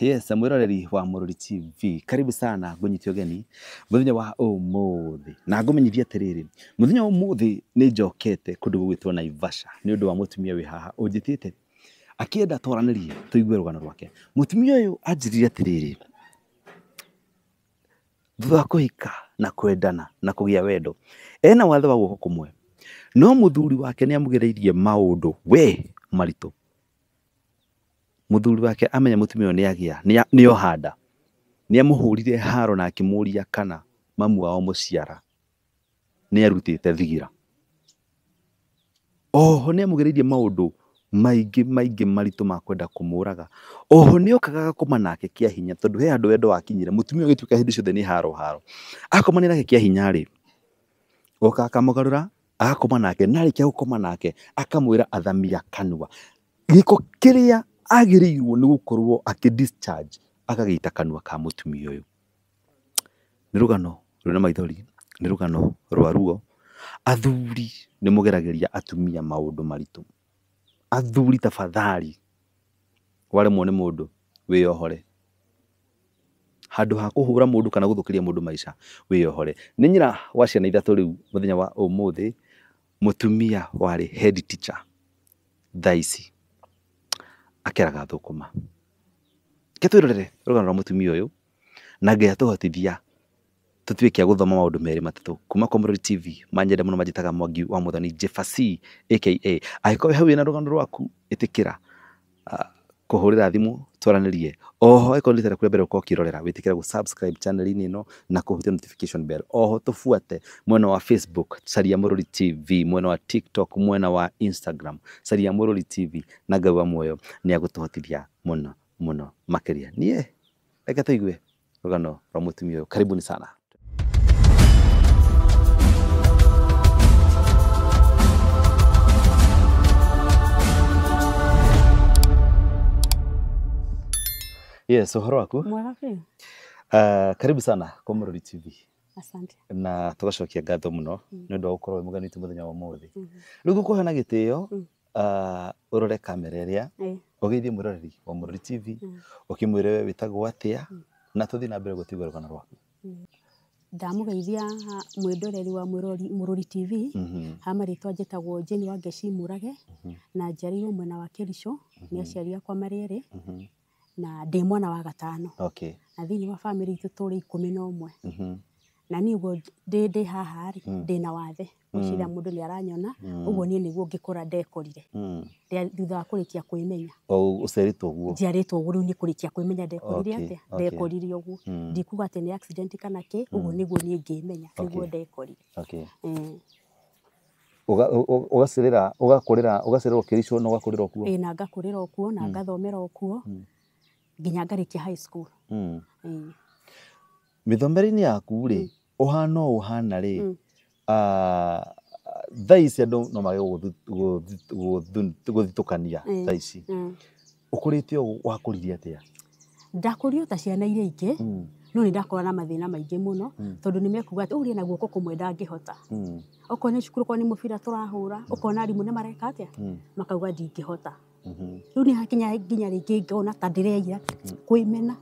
Yes, Samuel Areri wa Mururi TV. Karibu sana gunyitio geni. Muthenya wa umuthi. Na ngumenyithia atiriri. Muthenya wa umuthi ni njokete kundu gwitwo Naivasha. Ni undu wa mutumia wi haha unjithiete akienda twaranirie tuigue rugano rwake. Mutumia uyu anjirire atiriri. Thutha kuhika na kwendana na kugia wendo. Ena wathe wa guoko kumwe. No muthuri wake ni amugereirie maundu we maritu muthuri wake amenya mutumia ni agia ni ohanda ni amuhurire haro na akimuria kana mamu wao muciara ni arutite thigira oho ni amugeririe maundu maingi maingi maritu makwenda kumuraga oho ni okagaga koma nake kia hinya tondu he andu wendo wakinyire mutumio ugituika hindi ciothe ni haro haro akoma ni nake kia hinya ri oka akamugarura akoma nake narikia gukoma nake akamwira athamia kanua giko kiria agiriirwo nä gukorwo akä agagä kanua ka må tumia å yå nä rå gano na maithori nä rå gano rwa ruo athuri nä må atumia maå ndå maritå athuri tafadhali wale nä må ndå wä ohore handå ha kå hå ra må ndå kana gå thå kä ria må ndå maica wä ohore nä nyä wa ciana ithatå rä u må thenya wa å må thä må tumia head teacher thaici akeraga thukuma ke rugano rũgano rwa mũtumia ũyũ na ngai atũhotithia tutuĩke a gũthoma maũndũ merĩ kuma kwa tv manyenda muno majitaga mwangi wa mũthoni jefasi aka angĩkorwo hau wĩna rugano rwaku ĩtĩkĩra uh, ah, thimu twaranirie oho ikorwo nä rita rä mbere gå korwo å kä rorera wä tä kä ä na kå hutia notification bell oho tå buate mwena wa facebook caria må rå tv mwena wa tiktok mwena wa instagram caria må rå ri tv na ngai moyo ni nä agå tå hotithia må no må no makä ria niä reke rwa må tumia å yå karibuni sana Yes, uhoro waku? Mwega biũ. Uh, ah, karibu sana kwa Mũrori TV. Asante. Na tũgacokia ngatho mũno mm. nĩ ũndũ wa gũkorwo wĩ mũgeni witũ mũthenya mm-hmm. Mm -hmm. Rĩu ngũkũhe na uh, ũrore kamera ĩrĩa eh. ũgeithie mwĩroreri wa Mũrori TV mm. ũkĩmwĩre we wĩtagwo atĩa mm. na tũthiĩ na mbere gũtigwo rũgano rwaku mm. ndamugeithia mwĩndoreri wa mururi TV mm -hmm. jeni wa njĩtagwo murage mm -hmm. na njiarĩirwo mwena wa Kericho nĩ mm-hmm. aciari akwa marĩ erĩ mm-hmm na ndi mwana wa gatano okay. na thä wa family itu turi tå rä ikå na å mwe mm-hmm. mm -hmm. na niä guo ndä ndä haha rä ndä na wathe gwiciria mm. mundu ni aranyona å mm. guo niä nä guo ngä kå ra ndekorire mm. thutha wa kå rä kia kwä menya å ciarĩtwo ni kurikia guo rä u nä kå rä kia kwä ndekorire atä ndekorire å ndikuga atä ni accident kana kä å guo nä guo niä ngä menya nä guo ndekorire ugacirä ra ugakå rä ra ugacirä ra å kä ricwo na ugakå rä ra å kuo na ngathomera å nginya ngarikia high school mm. inä yaku rä åhana hmm. å hana rä hmm. ah, thaa ici andå no mage gå thitå kania thaa ici å hmm. kå rä te wakå rire atä ndakå ta ciana iria ingä no nä ndakora na mathä na maingä må no tondå nä mekuga atä å na guoko kå mwe ndangä hota okorwo nä cukuru korwo nä må bira tå rahå ra å korwo na nä mareka atä makauga ndingä hota riu ni hakinya nginya ringi ngona ta ndireira kwimena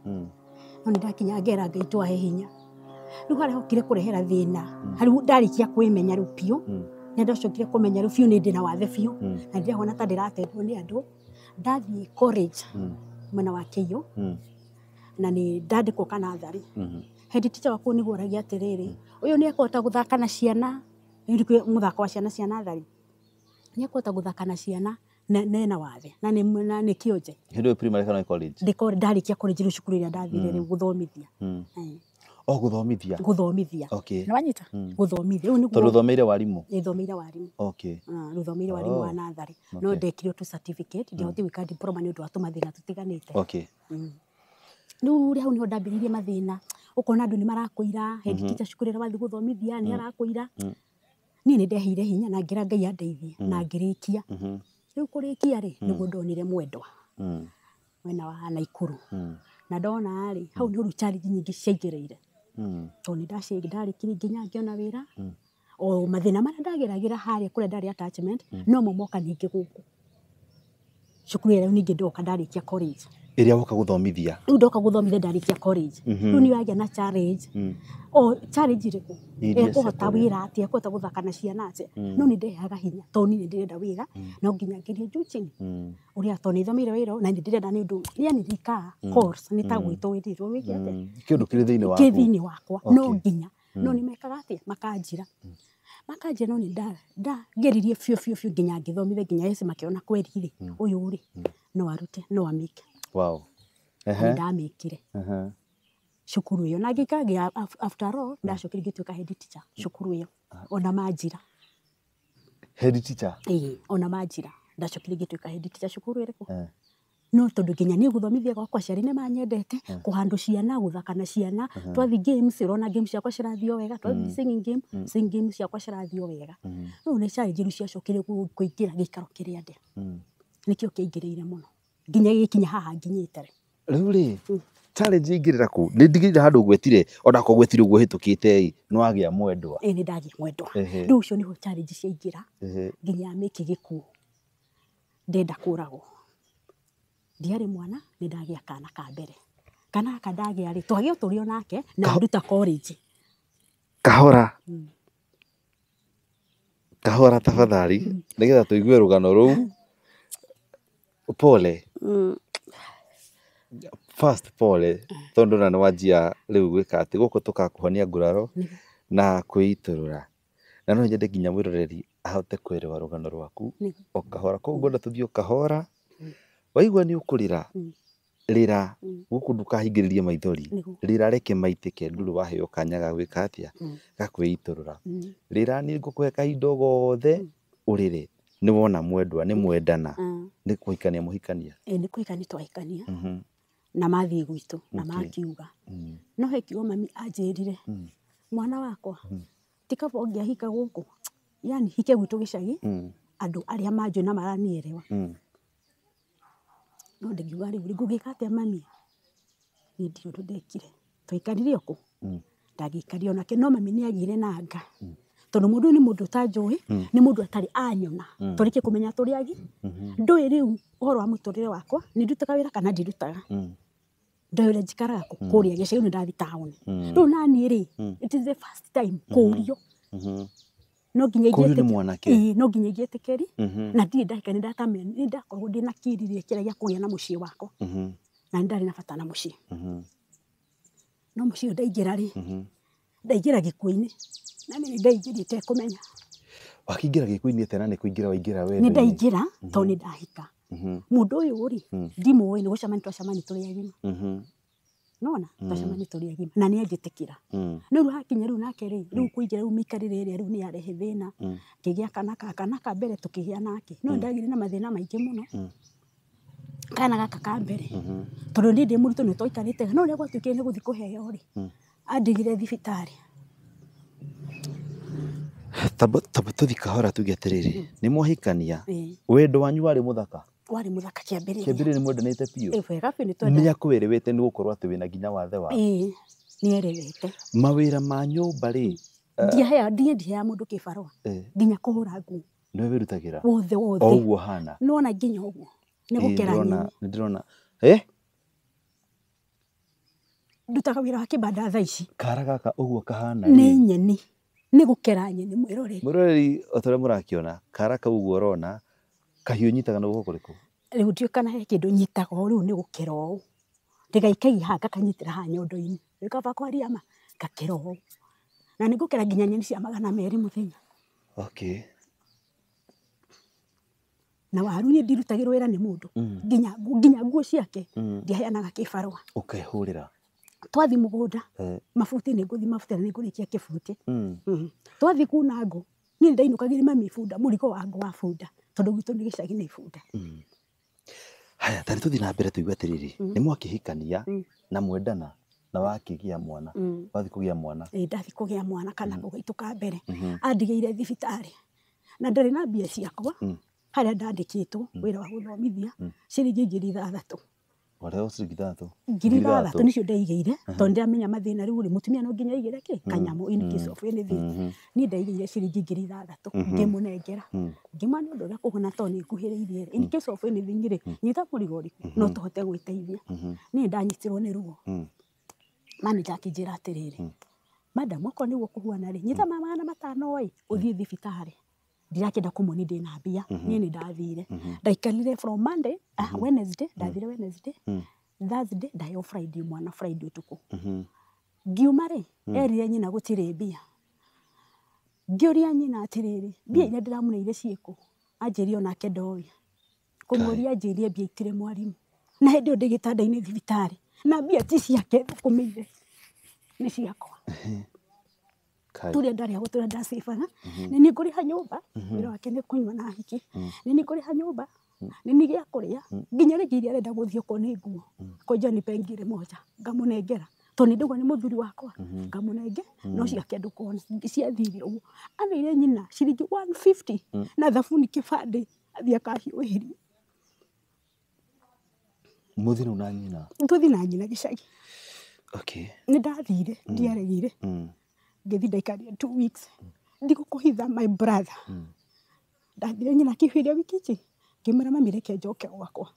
no ni ndakinya ngera ngai twahe hinya riu haria hokire kurehera thina hariu ndarikia kwimenya riu piu ni ndacokire kumenya riu biu ni ndina wathe biu na ndirahona ta ndiratendwo ni andu ndathii college mwena wa kiyo na ni ndandikwo kanathari hendi ticha wakwo niguo oragia atiriri uyu ni ekota guthaka na ciana muthako wa ciana cia nathari ni ekota guthaka na ciana nena wathe na ni na ni kä onje primary kana college ndä ndarä kia college ru u cukuru ä rä a ndathire rä hmm. guthomithia gå hmm. thomithia eh. o gå thomithia gå na wanyita hmm. guthomithia u ni guthomithia nä thomeire warimå nä thomeire okay ah thomeire warimå wa oh. nathari no ndekire tu certificate ndiahoti gwä wika diploma ni å ndå wa tå mathä na tå tiganä te u rä hau nä ho ndambä rä irie mathä na å kona andå nä marakå ira heditita cukuru ä rä a ni gå thomithia nä arakå hinya na ngira ra ngai andeithie na ngirikia rä kia riu kia ri mm. ni ndonire mwendwa mm. mwena wa naikuru mm. na ndona ri hau ni uru challenge nyingi ciaingereire tondå nä ndarä nginya ngä ona wä ra o mathä na marä a ndageragä ra harä a kå rä a ndarä no momoka moka ningä gå kå cukuru ni rä u ningä ndoka ndarä kia iria woka guthomithia riu ndoka guthomithia ndarikia college mhm. riu ni wagia na challenge mm. o challenge iriku ekuhota wira ati atia ekuhota guthaka na ciana atia mm. no ni ndehaga hinya to ni ndirenda wira mm. no nginya ngirie juicing uria to ni thomeire wira na ni ndirenda ni undu ria ni thika course ni ta gwitwo wirirwo wiki atia kindu kiri thiini wako kiri thiini wakwa no nginya no ni mekaga atia makanjira makanjä no nä ndageririe biå biå biå nginya ngä thomithia nginya ese makä ona kweri rä å yå rä no arute no amike wow uh uh -huh. -huh. cukuru iyo na ngikagia after all ndacokire ngituika head teacher cukuru iyo ona majira head teacher ii ona manjira ndacokire ngituika head teacher cukuru iriku no tondu nginya ni guthomithia gwakwa ciari ni manyendete kuhandå ciana guthaka na ciana twathi games urona games ciakwa cirathi o wega twathi mm. singing game mm. singing game ciakwa cirathi o wega no mm. ni challenge ru ciacokire kuingira gikaro kiria ndi nikio kiingirire muno nginya gikinya haha nginyite ri riu hmm. ri challenge ingirira ku ni ndigirira handu gwetire ona ko gwetire uguo hitukite ni agia mwendwa ni ndagia mwendwa riu ucio niho challenge cia ingira nginya miki giku ndenda kuragwo ndiari mwana ni ndagä a kana ka mbere kana ka ndagä a rä twagä å tå nake na nduta college kahora hmm. kahora tafadhali hmm. nigetha getha rugano ru pole mm. first pole eh, mm. tondu mm-hmm. na nwajia riu gwika ati guku tukakuhonia nguraro na kwiiturura na no nyende nginya mwiroreri ahote kwerewa rugano rwaku okahora ko ngonda tuthi okahora waigwa kahora mm-hmm. waigua ni ukurira mm-hmm. rira guku ndukahingiririe maithori rira reke maitike nduru wahe okanyaga gwika atia ga kwiiturura rira ni ngukuhe kahinda gothe urire nä wona mwendwa nä mwendana mm. nä kå hikania må hikania nä kå hikania twahikania mm-hmm. na mathiä gwitå na makiuga mm. no he kiugo mami anjä rire mm. mwana wakwa tikabo ngä ahika gå kå yani hike gwitå gä cagi andå arä a manjå na maraniärewa no ndä ngiuga rä u rä ngå gä ka atä a mami nä ndiå ndå ndekire twaikarire å kå ndagä onake no mami nä agire na nga mm tondu mundu ni mundu utanjui mm. ni mundu atari anyona mm. torike kumenya turi agi mm-hmm. ndui riu uhoro wa muturire wakwa ni ndutaga wira kana ndirutaga mm. ndoä å njikaraga kå rä a gä cainä ndathi taåni rä u nani rä kå rio no nginya no nginya ingä tä käri mm-hmm. na ndirä ndahika nä ndatamä nä ndakoragwo ndä na kirirä kä rä kå gä a na må ciä wakwa mm-hmm. na nä ndarä na bata na må ciä no må ciä å ndaingä ra rä ndaingira gikuini na ni ndaingiri te kumenya menya gikuini atä na nä kå ingä waingä ra we nä ndaingä ra mhm. tondå nä ndahika må mhm. ndå å yå rä mhm. ndimå ä nä gå camani twacamani tå rä agima nona twacamani tå rä agima na nä anjä tä kä u hakinya rä u nake rä rä u kå ingä ra rä u mikarä rä rä a rä u nä kanaka kanaka mbere tå kä gä a nake no ndagire na mathä na maingä no kana gaka ka mbere tondå nä ndä må ritå nä twaikarä te no rä a gwatuä kä nä gå andigire thibitarä tamba tuthi kahora tuge atiriri hmm. ni mwahikania wendo wanyu wari muthaka warä må thaka kä ambä rä kä ambä nä mwendanäte biå nä akwärewete nä gå korwo atä wä na nginya wathe wa nä erewete mawä ra ma nyå mba rä ndiä ndihea må eh, ndå kä barå nginya kå hå ra nguo nä wä rutagä ra wothe wothe oguo hana nona nginya å guo nä gå kera nä ndä ndutaga wira wa kibanda tha ici kara gaka uguo kahana ni nyeni ni gukera nyeni mwiroreri mwiroreri otore murakiona karaka uguo rona kahiu nyitaga na guko kuriku riu ndiu kana he kindu nyitaga riu ni gukera uu ndigaikai hanga kanyitira ha nyondo-ini riu kabakwa riama gakera uu na ni gukera nginya nyeni cia magana meri muthenya okay na waru ni ndirutagirwo wira ni mundu mm. nginya nguo ciake mm. ndiaheanaga kibarua ukehurira twathi mugunda eh. mabuti ni nguthi mabuti ni ngurikia kibuti hmm. hmm. twathi kuna ngo ni ndainukagire mami må rigo wa ngo wa bunda tondu gitu ni gicagi ni ibunda hmm. haya tani tuthi na mbere tuigue atiriri ni hikania na mwendana na wakigia mwana wathi kugia mwana ä ndathi kugia mwana kana gå gaitå ka mbere andigä ire thibitarä na ndarä na mbia ciakwa harä a ndandä kä two wä ra wa gå thomithia ciringi ngiri ithathatå wareo ciringi ithathå ngiri ithathatå nicio ndaigeire tondå ndiramenya mathäna rä u rä no nginya aigä re kä mm, kanyamå mm, mm-hmm. niä ndaigeire ciringi ngiri ithathatå mm-hmm. ngä må nengera mm. ngä mwa nä å ndå å rä a kå hona tondå nä nguhä rä nyita må rigo mm-hmm. no tå hote gwä teithia niä ruo manäja akä njä ra okorwo nä guo kå huana nyita mamagana matano ä å thiä ndirakenda kumwo ni ndina mbia nie mhm. ni ndathire mhm. ndaikarire from monday uh, wednesday ndathire wednesday thursday ndayo friday mwana friday utuku ngiuma ri erire nyina gutire mbia ngiuria nyina atiriri mbia iria ndiramuneire ciiku anjiri onake ndoya kumuria anjirie mbia itire mwarimu na hindi iyo ndi gitanda-ini thibitari na mbia ti ciake thukumiire ni ciakwa turia ndari ya watu ra ndaciba nä nä ngå rä ha mhm. nyå mba mhm. wake nä kå na hiki mhm. nini kuri hanyoba nini gea kuri ya ginyale nä gä a kå kone a nginya ni ngä iria arenda gå thiä korwo nä nguo konja nä pengire moja ngamå nengera tondå ni ndaigua nä må thuri wakwa ngamå nenge no ciake andå korwo ciathire å aneire nyina ciringi na thabuni kä bandä athiä akahiå hiri må thi na nyina tå thi na nyina gä cagi nä ndathire ndiaregire ngithii ndaikaria two weeks ndigu kuhitha my brother ndathire nyina kihuiria wiki ici ngimwira mami reke njoke gwakwa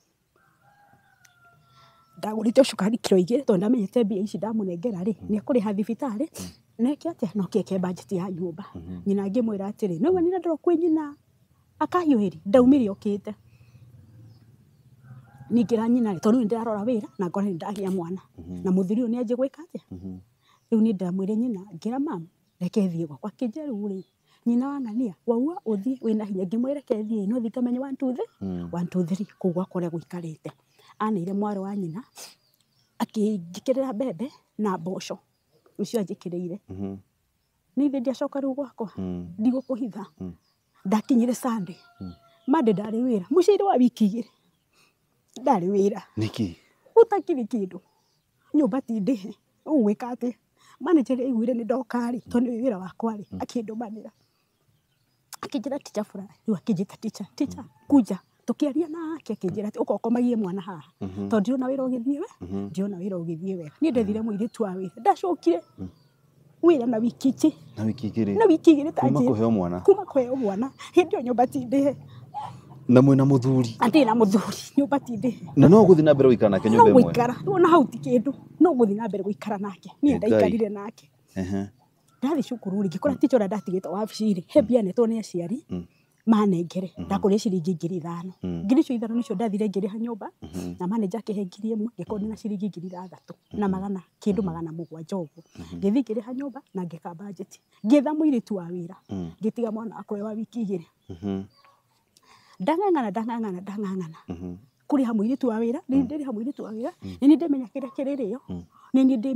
ndagurite cukari kiro igiri tondu ndamenyete mbia ici ndamunengera ri ni ekuriha thibitari neke atia no keke budget ya nyumba nyina ngimwira atiri no wonire ndiro kwi nyina akahiuhiri ndaumire okite ningira nyina tondu ndirarora wira na ngore ndagia mwana na muthuri uyu ni anjigwika atia riu ni ndamwire nyina ngira mamu reke thie gwakwa kinja riu ri nyina wa ng'ania waua uthi wina hinya ngimwira kethie no thikamenya one two three hmm. one two three koguo akore guikarite aneire mwari wa nyina akinjikirira mbembe na mboco ucio anjikiriire mm -hmm. ni thi ndiacoka riu gwakwa ndigukuhitha mm. ndakinyire sande hmm. mande ndari wira muciiri wa wiki igiri ndari wira niki utakiri kindu nyumba tindihe ugwika atia manager aiguire ni ndoka ri mm. to ni wira wakwa ri mm. akindumanira akinjira ticha fura riu akinjita ticha ticha mm. kuja tukiaria nake akinjira ati ukokomagie mwana haha mm-hmm. to ndiona wira ugithie we mm-hmm. ndiona wira ugithie wega ni ndethire muiritu mm-hmm. wa wira ndacokire wira na wiki na wiki igiri na wiki igiri ta kuma kuheo mwana kuma kuheo mwana hindi o nyumba tindihe na mwina muthuri ati na muthuri nyumba ti thi na no guthi na mbere guikara nake nyumba imwe no guikara ona hau ti kindu no guthi na mbere guikara nake ni ndaikarire nake ehe ndathi cukuru ringi kora ticho ra ndatigite wabici ri he mbia netwo ni aciari mm. manengere mm-hmm. ndakuri ciringi ngiri ithano mm. ngiri icio ithano nicio ndathire ngiri ha nyumba mm-hmm. na maneja akä he ngiri ĩmwe ngĩkorwo ndĩna ciringi ngiri ithathatũ na mm-hmm. magana kindu magana mũgwanja ũguo ngithi ngiri ha nyumba na ngika budget ngitha muiritu wa wira mm. ngitiga mwana akwe wa wiki igĩrĩ ndang'ang'ana ndang'ang'ana ndang'ang'ana kuri ha må iritu wa wä ra nä ha må iritu wa wä ra nä nä kira kä ni a kä rä rä o nä nä ha nyå ngiri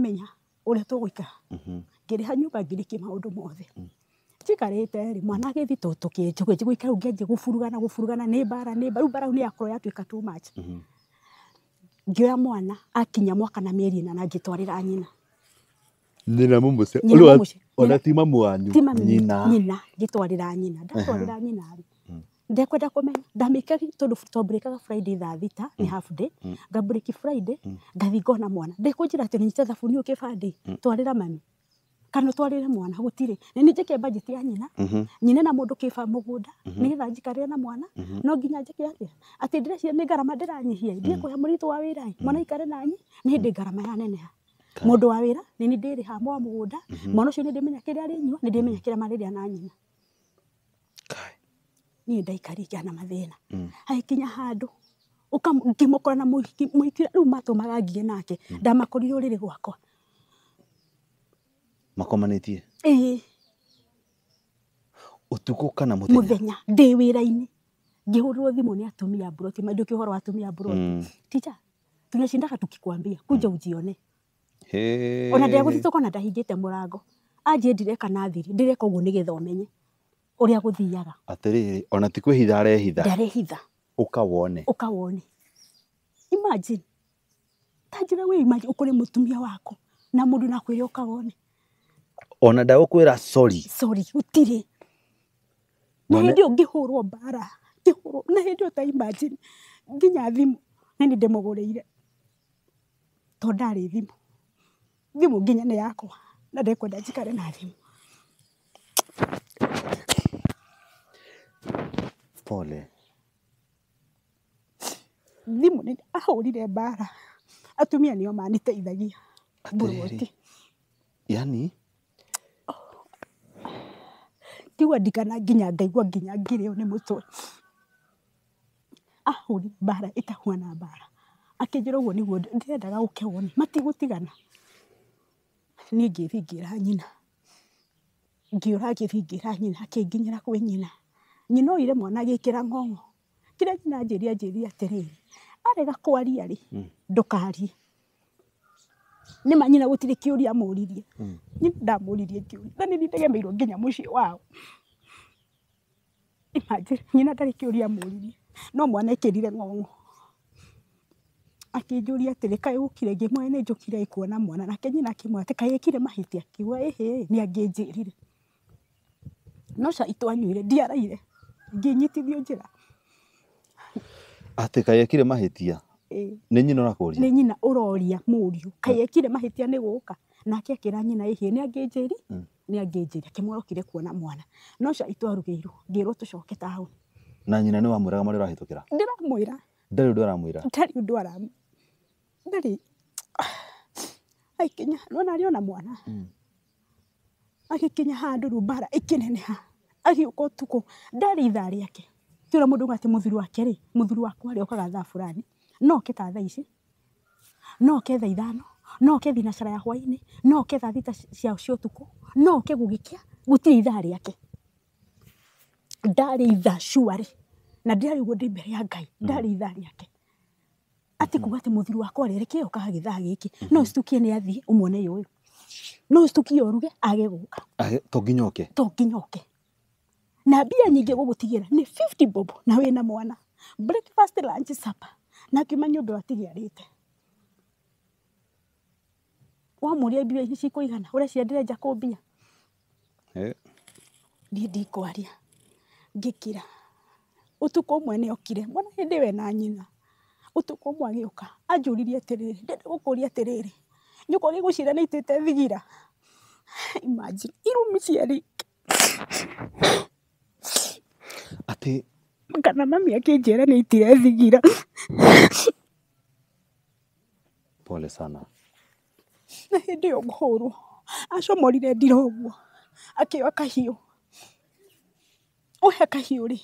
ngä rä mothe mm. njikarä ri mwana agä thiä tuki kä njå gä njå gå gufurugana gufurugana ni bara ni burugana bara ni nä mbara too much rä mm-hmm. u mwana akinya mwaka na mä na na ngitwarira twarä ra nyina nyina må må cä ona ti mamu nyina ngä nyina ndatwarä nyina rä ndekwenda kumenya ndamikagi tondu twamburikaga friday tha thita ni mm. half day mm. ngaburiki friday mm. ngathi ngona mwana ndikunjira ati ninyite thabuni uyu kibandi mm. twarira mami kana twarire mwana gutire ni ni ke budget ya nyina mm nyina na mundu kifa mugunda mm -hmm. ni getha njikarire na mwana mm -hmm. no nginya njike ati ati cia ni ngarama ndiranyihia ndie mm. kuya murito wa wira mwana ikare na nyi ni ndi ngarama ya nene mundu wa wira ni ni ndiri ha mwa mugunda mm-hmm. mwana ucio ni ndimenya kiria ri nyua ni ndimenya mm-hmm. kiria mariria na nyina ni ndaikari ndaikarigia na mathina mm. agäkinya handå ngämokora na mwäkire rä u matå maga ngie nake mm. ndamakorire å rä rä gwakwa makomanä tie ää å kana muthenya muthenya ndi wä ra-inä ngä hå rä atumia broti ma kä å horo wa atumia mburoti mm. tija tunashindaga tukikwambia kuja ujione he ona ndia gutitoko na ndahingite murango te må rango ndireka na thiri ndä reka å guo nä uria guthiaga atiriri ona ti kwihitha arehitha ndarehitha ukawone ukawone imagine tajira we imagine ukore mutumia wako na mundu nakwira ukawone ona ndagukwira sorry sorry gutire na hindi ungihurwo bara ngihurwo na hindi uta imagine nginya thimu na ni ndimugureire to ndarä thimå thimå nginya nä yakwa na ndekwenda njikare na thimå pole thimu nä ahårire mbara atumia nio maniteithagia mburoti yani tigua ndigana nginya ngaigua nginya ngirä nä må twe ahårire mbara ĩtahuana mbara akinjä ra å guo nä guo ndirendaga ke wone matigå tigana niä ngä thingä ra nyina ngä å ra ngä ra nyina akä nginyä ra kwä nyina nyina oire mwana gikira ngongo kire nyina anjiri anjiri atiriri arega kwaria ri hmm. ndukari ni ma nyina gå tirä kä å ria amå ririe hmm. nyina ndamå ririe kä å na nä nindegemeirwo nginya må wao imagine nyina tari kä å ria no mwana ikirire ng'ong'o akä njå ria atä rä kaä gå kire ngä mwaä nä njå kire kuona mwana na nyina akä mwä atä kaä kire mahä kiwa ehe ni nä angä njä rire no ca itwanyuire ndiaraire ngĩnyitithio njĩra atä kaĩ ekire mahä tia nyina ũrakũria nĩ nyina å roria må riå ekire mahä tia nä gå ka nake akä ra nyina ähiä nä angä nĩ angĩnjĩri hm. nä angä akä mworokire kuona mwana no ca itwarugä irwo ngä rwo tå coke na nyina nä wamwä marĩa ũrahĩtũkĩra å rahä tå kä ra ũndũ ramwä ra ndarä å aram aikinya ona mwana hm. agä handũ handå rä mbara ä agiuka utuko ndari ithaa riake ti uria mundu ngati muthuri wake ri muthuri wako ari okaga tha fulani no oke ta thaa ici no oke thaa ithano no na thinacara ya hwaini no oke thaa thita cia cia tuko no ke gugikia gutiri ithaa riake ndarä itha shuari na ndirarä guo ndä mbere ya ngai ndarä mm. itha rĩake ati mm. kuga atä må wako wakwa rä okaga githa giki mm-hmm. no citukie ni athi å mwone no citukie oruge age guka ka to ginyoke to ginyoke oke na bia nyingi gugutigira ni 50 bob na we na mwana breakfast lunch supper na kima nyumba watigiarite wamuria mbia ici cikuigana uria ciendereja kumbia eh ndi kwaria ngikira utuko mwe ne okire mwana hindi we na nyina utuko mwa mwagiuka ajuririe tiriri ndenda gukuria atiriri nyuko gigucira ni itite thigira imagine irumi ciari ati kana mami akĩnjĩra ni itire thigira pole sana na hĩndĩ ĩyo ngũhũrwo acomorire ndira ũguo akĩoya kahiũ oya kahiũ rĩ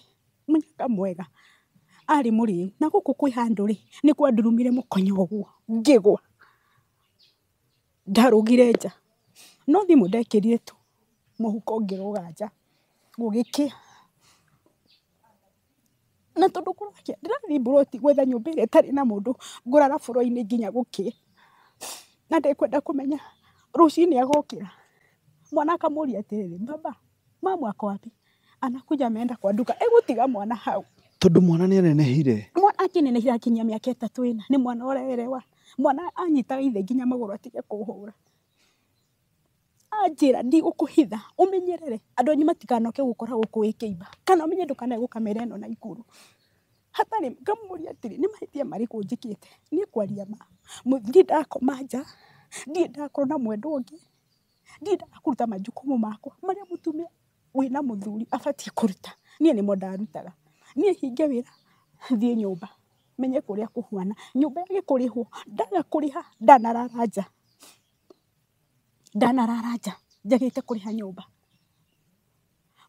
mũnyaka mwega ari muri na gũkũ kwĩ handũ rĩ nĩ kwandurumire mukonyo ũguo ngigwa ndarũgire nja no thimu ndekĩrire tu muhuko ngĩrũga nja gũgĩkĩa na tondå kå raka ndä rathiti gwetha nyåmba ä räa tarä na må ndå ngå rarabå rinä nginya gå kä na ndäkwenda kå menya ci nä agokä ra mwana akamå ri atääa aakai nakua mena kwaduka gå tiga mwana hau tondå mwana nänenehirwänenehir knia mä aka ä tatå ä na nä mwana rre wana anyitagaithe ina magorwatige kå hå ra anjira ndi gukuhitha umenyerere andu anyu matiganoke gukora guku wikiimba kana umenye ndukane gukamera ino na ikuru hatari ngamuria atiri ni mahitia mariku njikite ni kwaria ma ndi ndakoma nja ndi ndakorwo na mwendwa ungi ndi ndakuruta majukumu makwa maria mutumia wina muthuri abatie kuruta nie nimo ndarutaga nie hinge wira thie nyumba menye kuria kuhwana nyumba yage kurihwo ndaga kuriha ndanarara nja ndanarara nja njagite kuriha nyumba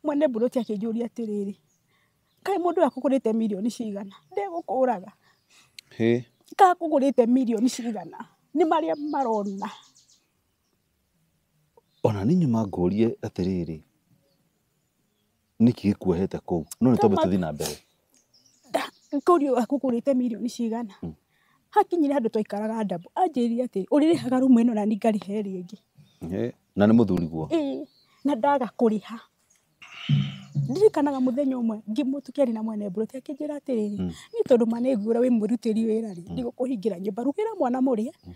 mwene mburoti akinjuria atiriri kai mundu akugurite milioni cigana ndigukuraga ka kakugurite milioni cigana ni maria marona ona ninyu mangurie atiriri niki gikuohete kuu no ni tombe tuthi na mbere ngũrio akugurite milioni cigana hmm. hakinyire andu twaikaraga ndabu anjĩrire atĩ ũrĩrĩhaga rumu ĩno na ni ngari heri ĩngĩ na nä må thuri guo na ndaga kå rä ha ndirikanaga må thenya å mwe ngimå tukäari na mwene mbå rå ti akä njä ra atä rä rä hmm. nä tondå ma nä nguä ra wä må rutä ri wä ra rä hmm. ndigå kå hingä ra nyå mba rugä ra mwana må rä e å hmm.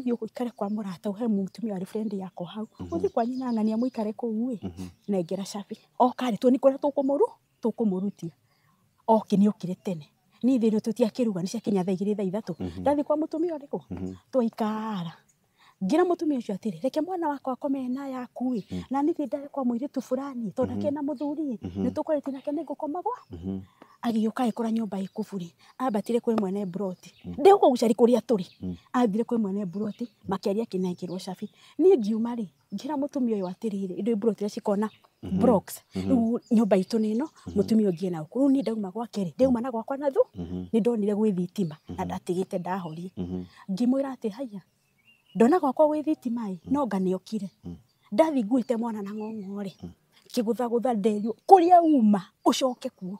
thiä å ikare kwa må rata å he mutumia warä yakwa hau å thiä kwanyu na ng'ania må ikare kå u ä na ngä ra cabi okarä two nä kå rä a tå kå må ru tå kå må rutia okä nä å kä re tene nä ithä rä tå tiakä ruga nä ciakinya thaa igä rä thaa ithatå ndathiä kwa må tumia å rä kå twaikara ngira mutumia ucio atiri reke mwana wakwa akome na yaku i hmm. na nithi ndare kwa muiritu fulani tondu mm -hmm. kena muthuri mm -hmm. ni tukoretie nake ni ngukomagwa mm -hmm. agiuka ikora nyumba ikuburi ambatire kwe mwene broti hmm. ndeuko gucari kuria turi hmm. athire kwi mwene broti makiaria kinaikirwo cabi ni ngiuma ri ngira mutumia uyu atiriri indo broti iria cikona blocks riu nyumba itu nino mutumia ungie na ukuru ni ndauma gwakeri ndauma na gwakwa nathu ni ndonire gwi thitima na ndatigite ndahorie ngimwira ati haya ndona gwakwa gwä thitima ä no hmm. ngane okire hmm. ndathi nguä mwana na ng'ong'o rä kä gå thagå kå rä a uma å coke kuo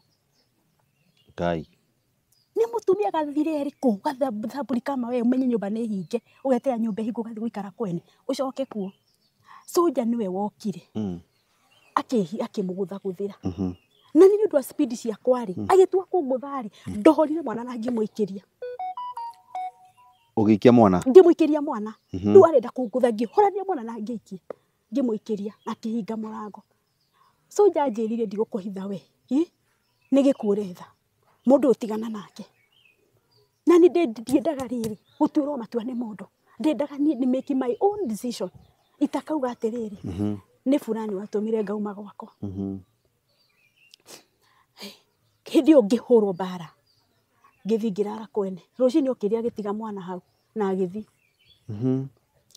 ngai nä må tumia gathire rä kå gathaburi kama we menye nyå mba nä hinge å getera nyå mba hingå gathi gå ikara kwene å coke kuo cunja nä we wokire hmm. akä må gå thagå thä ra mm-hmm. na nä nä å ndå wa cia kwarä agä tua kå ngå tharä ndohorire mwana na ngä må ikä ria ugiikia mwana ngimwikiria mwana mhm. riu arenda kunguthagia horania mwana na ngeikia ngimwikiria akihinga murango so njanjirire ndigukuhitha we nä gä kuo retha må ndå å tigana nake na nä ndiendaga rä rä gå tuä rwo matua nä må ndå ndiendaga ni make my own decision itakauga atä rä rä nä watå mire ngauma gwakwa hä mhm. ndä ngä hå rwo mbara ngithi ngirara kwene rucini okiria gitiga mwana hau na githi agithi mhm.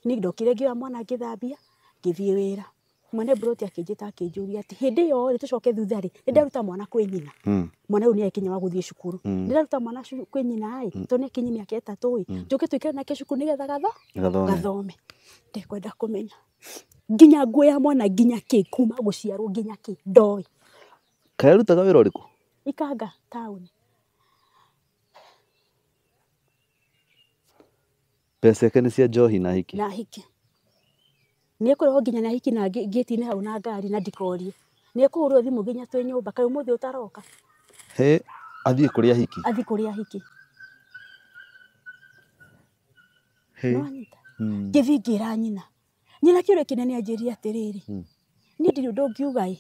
ni ndokire ngioya mwana ngithambia githi wira mwene broti akinjita akinjuria ati hindi yo ri tucoke thutha ri ndaruta mwana kwi nyina mm. mwana uyu ni akinya wa guthii cukuru mm. ndaruta mwana kwi nyina ai mm. to ni akinyi miaka itatu i njuke tuikire nake cukuru getha gatho gathome ndekwenda kumenya nginya nguo ya mwana nginya ki kuma guciarwo nginya ki ndoi kararutaga wira uriku ikanga tauni mbeca yake nä cia njohi na hiki na hiki nä ekå rehwo nginya na hiki na ngäti-inä hau na ngari na ndikorie nä ekå hå rwo thimå nginya twä nyå mba kaä må thä å taroka he athiä kå rä a hiki athiä kå rä a hiki ngä thiä ngä ra nyina nyina kä å rä kä nene anjä rie atä rä rä hmm. niä ndirä å ndå ngiuga ä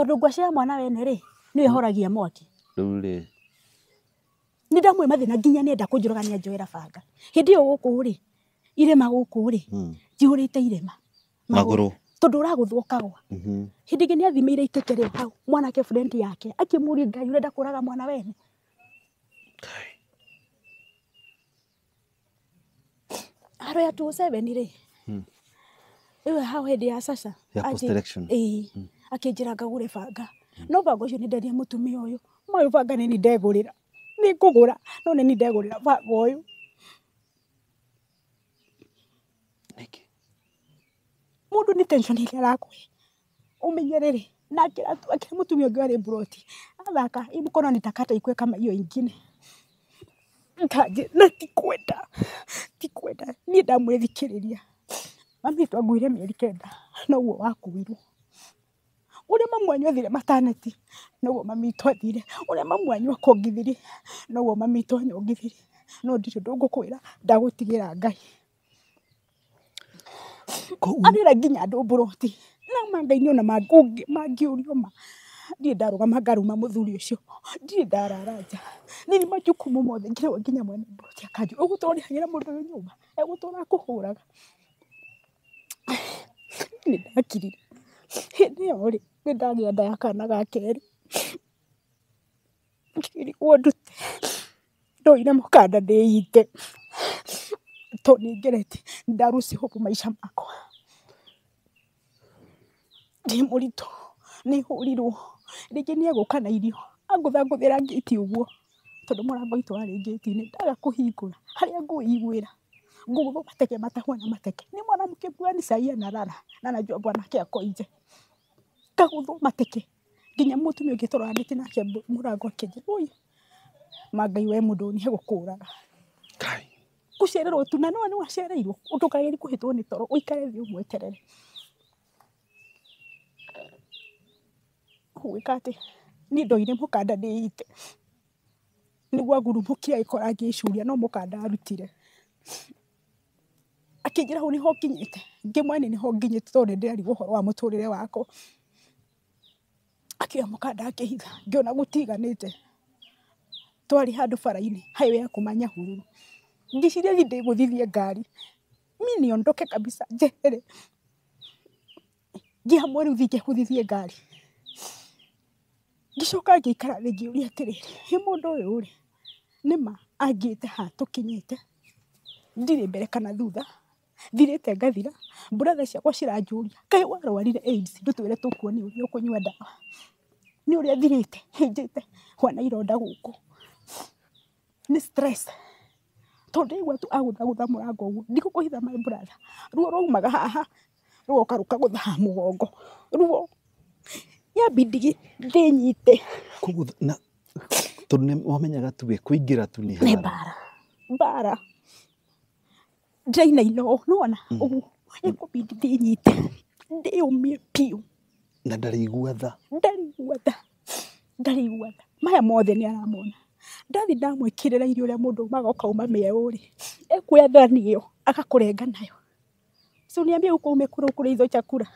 tondå ngwaca ya mwana wene rä nä ä horagia mwaki rä u rä nä ndamwä mathä nginya nä enda kå njå rogania njoä ra banga hä ndä ä yo gå kå rä irä gå kå rä hmm. njihå rä te irä ma magå rå tondå å ragå thåkagwa hä mhm. ndä ngä nä athimä ire ikä rä hau mwanake yake akä må ri ngai å renda kå raga mwana wene aro ya 27 rä iwe hau hä ndä ya sasa akä njä ra ngagå rä banga hmm. no banga å cio nä nderie må tumia å yå mayå banga nä ni ndegå rä ra thi ngugura no ni ndegurira yu uyu mudu ni tension ile arakwe umenyerere nakira akira mutumia ungi wari broti athaka imukono nitakata ikwe kama hiyo ingine nkaje na tikwenda tikwenda niĩ ndamwĩthikĩrĩria mami twanguire mĩeri kenda noguo wakuirwo uria mamu wanyu athire mataneti noguo mamitu athire uria mamu wanyu akongithirie noguo no ndirä ndå ngå kwä ngai arä nginya andå mbå na mangaini ona mangä å rio ma ngaruma må thuri å cio nini majukumu mothe ngä rä nginya mwene mbå roti akanjå å gå tå rå rä hagä ra ndakirire hä ndä ä nä ndagä a nda ya kana ga kerä ngirigwo ndute ndoire mukanda ndä ite to nä ngerete ndarusi hopu maisha makwa ndi må ritå nä hå rirwo rä nä egå kana irio angåtha ngåthä ra ngäti å guo tondå må rango itå warä ngäti-inä ndaga kå hingå ra harä a ngå igwä ra ngugo mateke matahua na mateke nä mwana må kä buani caia na rara na najua bwanake akoinje kaguthå mateke nginya må tumia å ngä tå rora nä nake må rango akä njä å mangai we må ndå nä egå kå raga gå cererwo tu na nä wacereirwo å ndå kageri kå hä two nä toro å ikare thä å mweterere gå gä ka atä niä ndoire må kanda ndä ite nä guo agurumå kia agä kora ngä curia no må kanda arutire akä njä ra hau nä ho nginyä te ngä mwene nä ho nginyä te tondå nä ndä rarigwo horo wa må tå rä re wakwa akiga mukanda akihitha ngiona gutiganite twari handu bara haiwe highway ya kumanya hururu ngiciria thi ndiguthithie ngari mi ondoke kabisa njehere ngihamwe riu thi ngehuthithie ngari ngicoka ngiikara thi ngiuria atiriri hi mundu uyu ri nima angiite ha tukinyite ndirĩ mbere kana thutha thirĩte ngathira mbũratha ciakwa ciranjũria kaĩ warwarire AIDS ndũtwĩre tũkuonia ũrĩa ũkũnyua ndawa ni uria thirite hinjite hwana ironda guku ni stress tondu igua tu aguthagutha murango uguo ndigukuhitha my brother ruo rwaumaga haha rugoka rukaguthaha mugongo ruo yambindigi ndinyite koguo tondu ni wamenyaga tu we kuingira tu ni ni mbara mbara ndiraina ino no wona uguo mm. ikubindi ndinyite ndiumie piu na ndarigua tha ndarigua tha ndarigua tha maya mothe nä aramona ndathi ndamwä kä rä ra irio rä a må ndå magokauma mä eå rä ä yo agakå renga nayo cuniamia gå kaumä kå rä kå rä itho chakura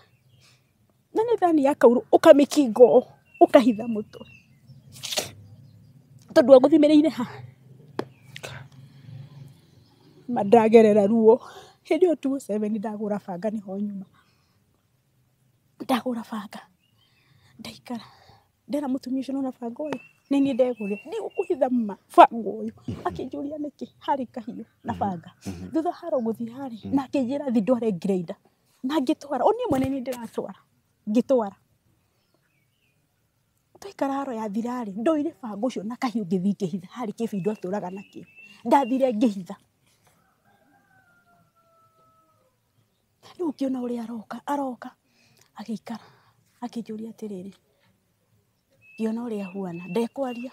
na nä thani yakaurå å kamä kingo å kahitha må tå tondå agå thimä rä ire ha mandagerera ruo hä ndä ä yo tu ndagå ra banga nä ho nyuma ndagura banga ndaikara ndera mutumia ucio nona banga uyu ni nie ndegure ni gukuhitha ma banga uyu akinjuria niki hari kahiyo na banga thutha haro guthii hari na akinjira thi ndware grader na ngitwara oni nie mwene nie ndiratwara ngitwara twaikara haro yathirarä ndoire banga å cio na kahiyo ngäthiä ngä hari harä kä bindo atå raga nakä ndathire ngä hitha rä u aroka aroka agiikara akinjuria atiriri ngiona uria huana ndekwaria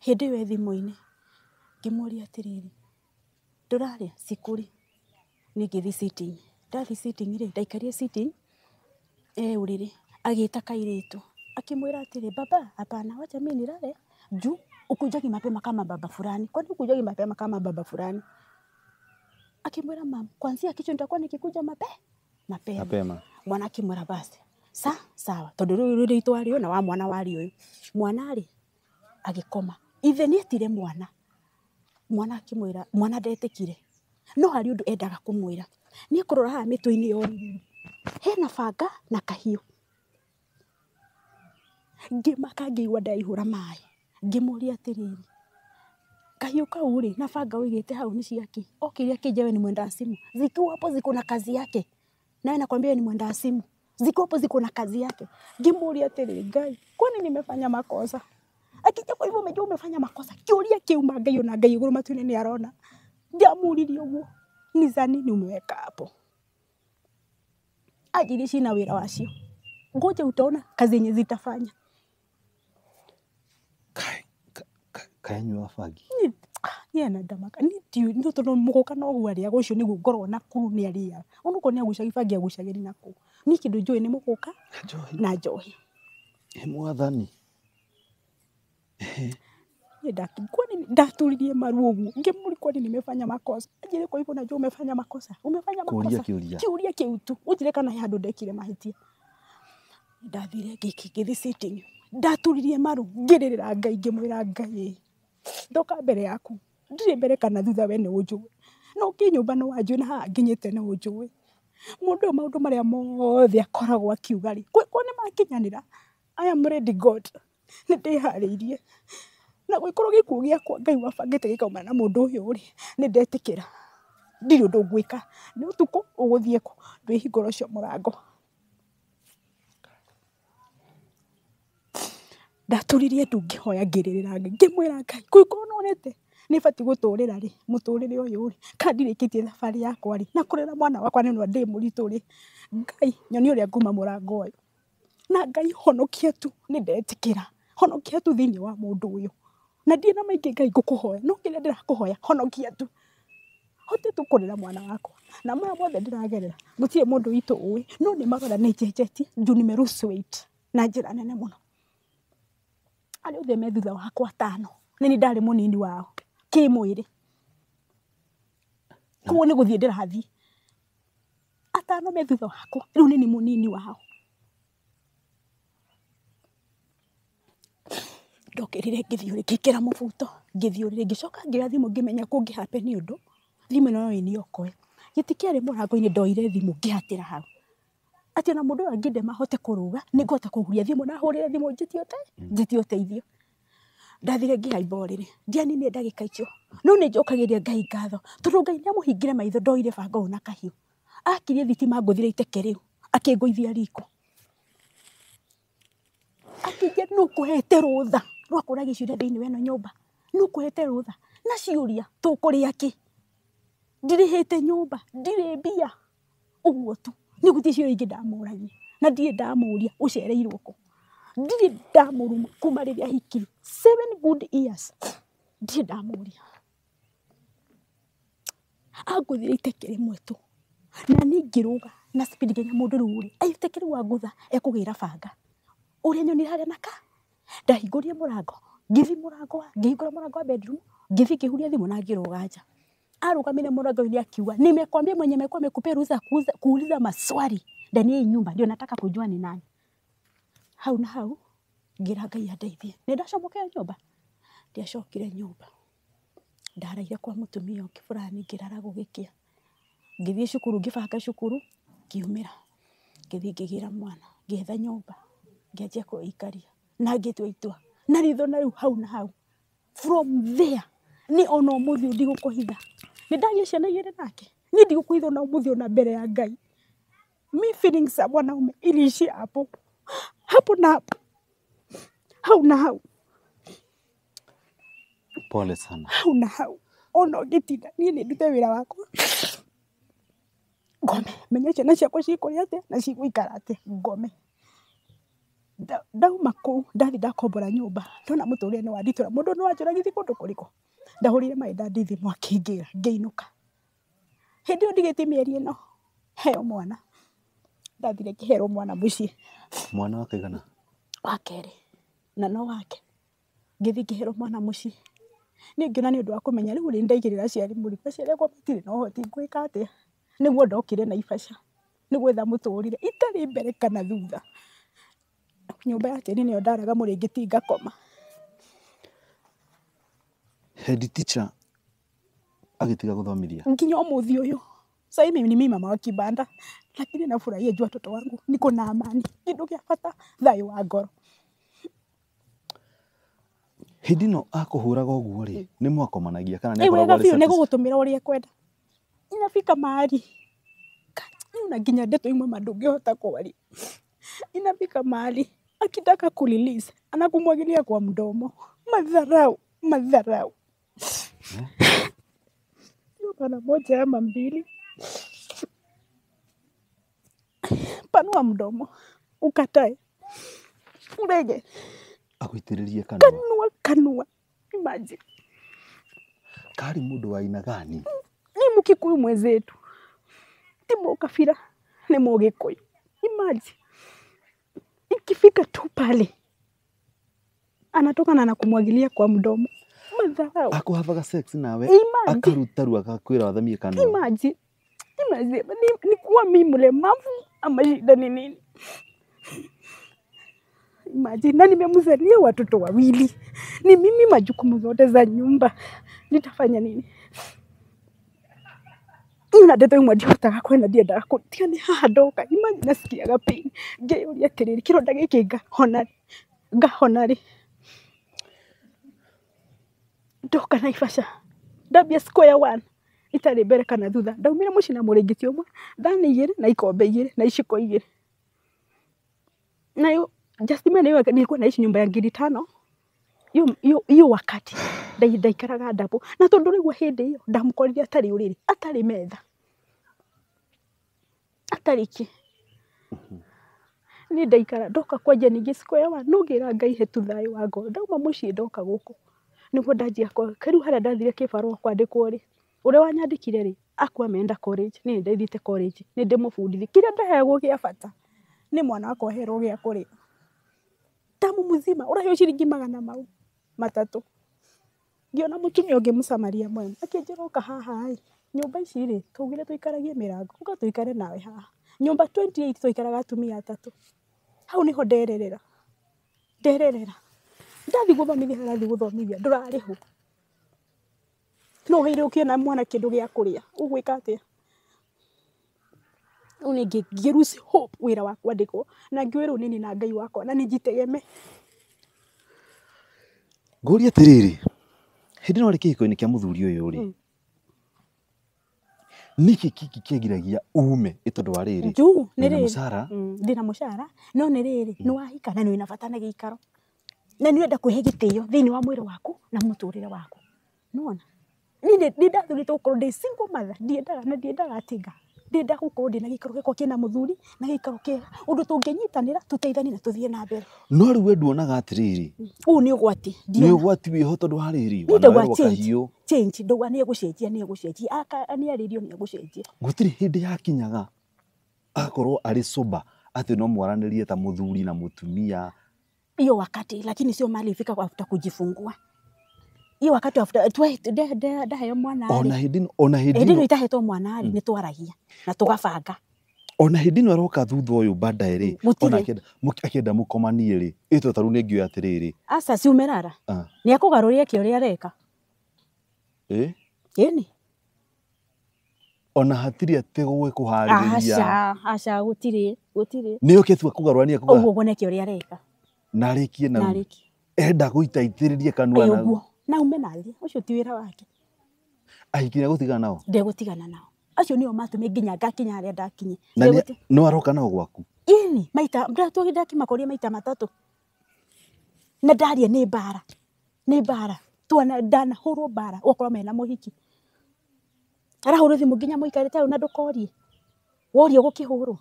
hindi we thimuini ngimuria atiriri nduraria sikuri ningithi sitting ndathi sitting ri ndaikarire sitting e uriri agita kairitu akimwira atiri baba hapana wacha mi nilale ju ukujagi mapema kama baba fulani kwani ukujagi mapema kama baba fulani akimwira mama kwanzia kesho nitakuwa nikikuja mapema, mapema mwana akimwira basi sa sawa tondu ri ri ritu ari na wa mwana wari uyu mwana ri agikoma ithe nietire mwana mwana akimwira mwana ndetikire no hari undu endaga kumwira ni kurora ha mitwe-ini he na faga na kahiu ngimaka ngiigua ndaihura maĩ ngimuria atiriri kahiu kau ri na faga wigite hau ni ciaki okiria kinjewe ni mwenda simu zikiwa hapo ziko na kazi yake naye nakwambia ni mwenda simu zikopo ziko na kazi yake. Ngimuuria atiri Ngai, kwani nimefanya makosa? Akija kwa hivyo umejua umefanya makosa, kiulia kiuma Ngai na gai iguru matuni ni arona. Ndiamuririe uguo, ni za nini umeweka hapo? ajilishi na wira wasio ngoja utaona kazi yenye zitafanya. Kanywa fagi. Yeah niä na ndamaka ndiå nä tondå må gå ka noguo arä aga å cio na kå u nä arä aga å agucagi bangi agucagäri na kå ni kä ndå njå ä nä må gå ka na njohi mwathani ndatulilie maru uguo ngimuri kwani nimefanya makosa ajire kwa hivyo najua umefanya makosa umefanya makosa kiuria kiu ujire kana handu ndekire mahitia ndathire ngithicitinio ndatulirie maru ngirira ngai ngimwira ngai ndoka mbere yaku ndirä mbere kana thutha we nä å njå ä no ngä nyå mba nä wanjå na haha nginyä te nä å njå må ndå å yå maå ndå marä a mothe akoragwo akiuga rä kwa nä makinyanä ra aya mrendi god nä ndä harä irie na gwä korwo gä kuo gä akwa ngai wabangä te gä kauma na må ndå å yå rä nä ndetä kä ra ndirä å ndå ngwä ka nä å tukå å gå thiä kå ndwä hingoro cio må rango ndaturirie ndungihoya ngirĩrĩra ngĩmwĩra ngai kuikononete nä bati gå tå rä ra rä må tå rä re å yå rä kana ndirä kä tie thabarä yakwa rä na kå rä ra mwana wakwa nä ndä må ritå rä ngai nyoni å rä a nguma må rango å yå na ngai honokia tu nä ndetä kä ra tu thä wa må ndå å na ndirä na maingä ngai ngå kå hoya no kä rä a ndä rakå hoya honokia tu hote tu kå rä ra mwana wakwa na maya mothe ndä ragerera gå tirä må ndå witå å ä no nä magana nä njenjetie na njä ra nene må no arä othe me thutha wakwa tano ni ni ndarä må nini wao kä mwä rä koguo nä gå thiä ndä rathiä atano me thutha wakwa rä u ni munini må nini wao ndokärire ngäthiå rä ngä kä ra må buto ngäthiå rä ngä coka ngä oya thimå ngä menya kå ngä nä å ndå thimå no ni nä okoe gä ti kä ndoire thimå ngä hatä hau ati ona mundu angide mahote kuruga ni ngota kuguria thimu na hurire thimu njitie ute njitie uteithio ndathire ngihaimborire ndianinie ndagika icio no ni njokagiria ngai ngatho tondu ngai ni amuhingire maitho ndoire banga una kahiu akirie thitima nguthire iteke riu akingũithia riko akĩnjĩra nũ kũhete rũtha rwa kũra gĩcũrĩa thĩinĩ wa ĩno nyũmba nũ kũhete rũtha na ciuria tũkũrĩa kĩ ndirĩhĩte nyumba ndirĩ mbia ũguo tu ni guti cio ingi ndamåragia na ndirä ndamåria å cereirwo kå ndirä ndamå kuma rä hikiri seven good years ndirä ndamåria angå thire iteke rä na ni ingä na speed genya mundu ruri rä u rä aiteke rä u banga å nyoni a naka ndahingå murango ngithi murango ngä murango wa bedroom ngithi thi ngä na ngiruga nja arugamire mlangoni akiwa, nimekwambia mwenye amekuwa amekupea ruhusa kuuza, kuuliza maswali ndani ya nyumba, ndio nataka kujua ni nani. Hau na hau ngira Ngai andeithie, nindacomokea nyumba, ndiacokire nyumba ndaraire kwa mutumia ũngĩ burani ngĩrara gũgĩkĩa ngĩthiĩ cukuru ngĩbanga cukuru ngiumĩra ngĩthiĩ ngigira mwana ngĩetha nyũmba ngĩanjia kũĩikaria na ngĩtua itua na ritho na rĩu hau na hau from there ni ona umuthi ndigukuhitha ni ndagia ciana igiri nake ni ndigukuhitha na umuthi ona mbere ya ngai mi feeling sa feelings ume ili iliishi hapo hapo na hapo hau na hau pole sana hau na hau ona ũngĩtinda ni ni ndute wira wako ngome menye ciana ciakwa cikũrĩa atĩa na cigũikara atĩa ngome ndauma kũu ndathi ndakombora nyũmba ndona ni nĩ wanditũra mũndũ no anjũragithie kũndũ kũrĩkũ ndahurire mai ndandithi mwaki ngira ngiinuka hindi iyo ndigite mieri ino heo mwana ndathire ngihero mwana mucii mwana wake gana wa keri na no wake ngithi ngihero mwana mucii ningiona ni undu wa kumenya riu ri ndaigirira aciari murigo aciari akwa matire na uhoti ngwika atia niguo ndokire na ibaca nä gwetha må tå rä re itarä mbere kana thutha nyå mba ya tene nä yo ndaraga må rä ngä ti ngakoma head teacher agitiga guthomithia nginya umuthi uyu sai mimi ni mama wa kibanda lakini nafurahia jua watoto wangu niko na amani kindu gia fata thayo wa ngoro hindi no akuhuraga guo ri mm. ni mwakomanagia kana ni wega biu ni gugutumira uria kwenda inafika mahali na nginya ndeto imwe mandungihota kwaria inafika mari akitaka kuliliza anakumwagilia kwa mdomo madharau madharau sio mara moja ama mbili. Panua mdomo ukatae, mrege akuitiririe kanua kanua kanua. Imagine kari mundu wa aina gani? Ni mkikuyu mwenzetu, ti mukabira, ni mugikuyu. Imagine ikifika tu pale anatoka na anakumwagilia kwa mdomo akuhavaga sex nawe akaruta ru agakwira wathamie kanua imaji imaji ni kuwa mi mlemavu ama shida ni nini imaji na nimemzalia watoto wawili ni mimi majukumu zote za nyumba nitafanya nini na ndeto imwe ndihotaga kwena ndiendaga tiga nä haha ndoka imani nacikiaga pain ngeiå ria atä rä rä kä ronda kä ngahona ndoka na ibaca ndambia square one itarä mbere kana thutha ndaumire må ciä na må rä ngä ti å thani igä na ikombe igä na iciko igä nayo justimene yo nilikuwa naishi nyumba ya ngiri tano hiyo wakati ndaikaraga ndabu na tondu riguo hindi iyo ndamukorire atari uriri atari metha atari ki ni ndaikara ndoka kwanja ningi square wa nugira ngai hetu thayo wa ngo ndauma mucii ndoka guku nĩguo ndanjia rĩu harĩa ndathire kĩbarũa kwandĩkwo rĩ ũrĩa wanyandĩkire rĩ akua ameenda college niĩ nĩndathĩte college nĩndĩmũbundithie kĩrĩa ndaheagwo gĩa bata nĩ mwana wakwa aherwo gĩa kũrĩa tamu mũzima ũraheo ciringi magana mau matatũ ngĩona mũtumia ũngĩ mũcamaria mwena akĩnjĩra ũka haha ĩ nyũmba ici rĩ twaugire tũikaragie mĩrango ũka tũikare nawe haha nyũmba 28 twaikaraga atumia atatũ hau nĩho ndererera ndererera ndathi guthomithia arathi guthomithia ndurarä hwo no wä rä å kä mwana kä ndå gä a kå rä a å gwä ka atä a wä ra wakwa kwo na ngä wä rå na ngai wakwa na nä njitegeme ngå ria atä rä rä hä ndä no rä kä hiko inä kä a må mm. thuri å yå rä niki kiki kigiragia ume itondu wa riri juu ni riri ndina mucara no ni riri ni wahika na ni wina bata na giikaro na nä renda kwä he gä tä o thä inä wa mwä re waku na må tå rä re waku nona nä ndathurä te gå korwo ndä single mother ndiendaga na ndiendaga atinga ndenda gukorwo ndina gikaro giakwa kina muthuri na gikaro kiega undu tunginyitanira tuteithanie na tuthie na mbere no riu we nduonaga atiriri uu ni ugwati ni ugwati wiho tondu hariri wanahiu change ndauga ni egucenjia ni egucenjia aka ni aririo ni egucenjia gutiri hindi yakinyaga akorwo ari soba ati no mwaranirie ta muthuri na mutumia hiyo wakati, lakini sio mali ifika afta kujifungua hiyo wakati de de eh, da ndahe mwana ona hidin ona hidin hidino itahetwo mwana ali ni nitwarahia hmm. na tugabanga ona hidin aroka thutha uyu baadaye ri ona akenda akenda mukomani ri ito taru ni ngiyo atiriri asa si umerara ni akugaruria ki uri areka eh yeni ona hatiri ategwe kuhariria acha acha gutiri gutiri ni okethwa kugarwania kuga ne ki uri areka na arikie na arikie enda guitaitiririe kanua na uguo na ume na thia ucio ti wira wake aikinya gutigana nao ndegutigana nao acio nio matumi nginya ngakinya aria ndakinyi no aroka nao gwaku ini maita ndatwagi ndakimakoria maita matatu na ndaria ni mbara ni mbara twana ndanahurwo mbara okorwo mena muhiki arahurwo thimu nginya muikarite na ndukorie worio gukihurwo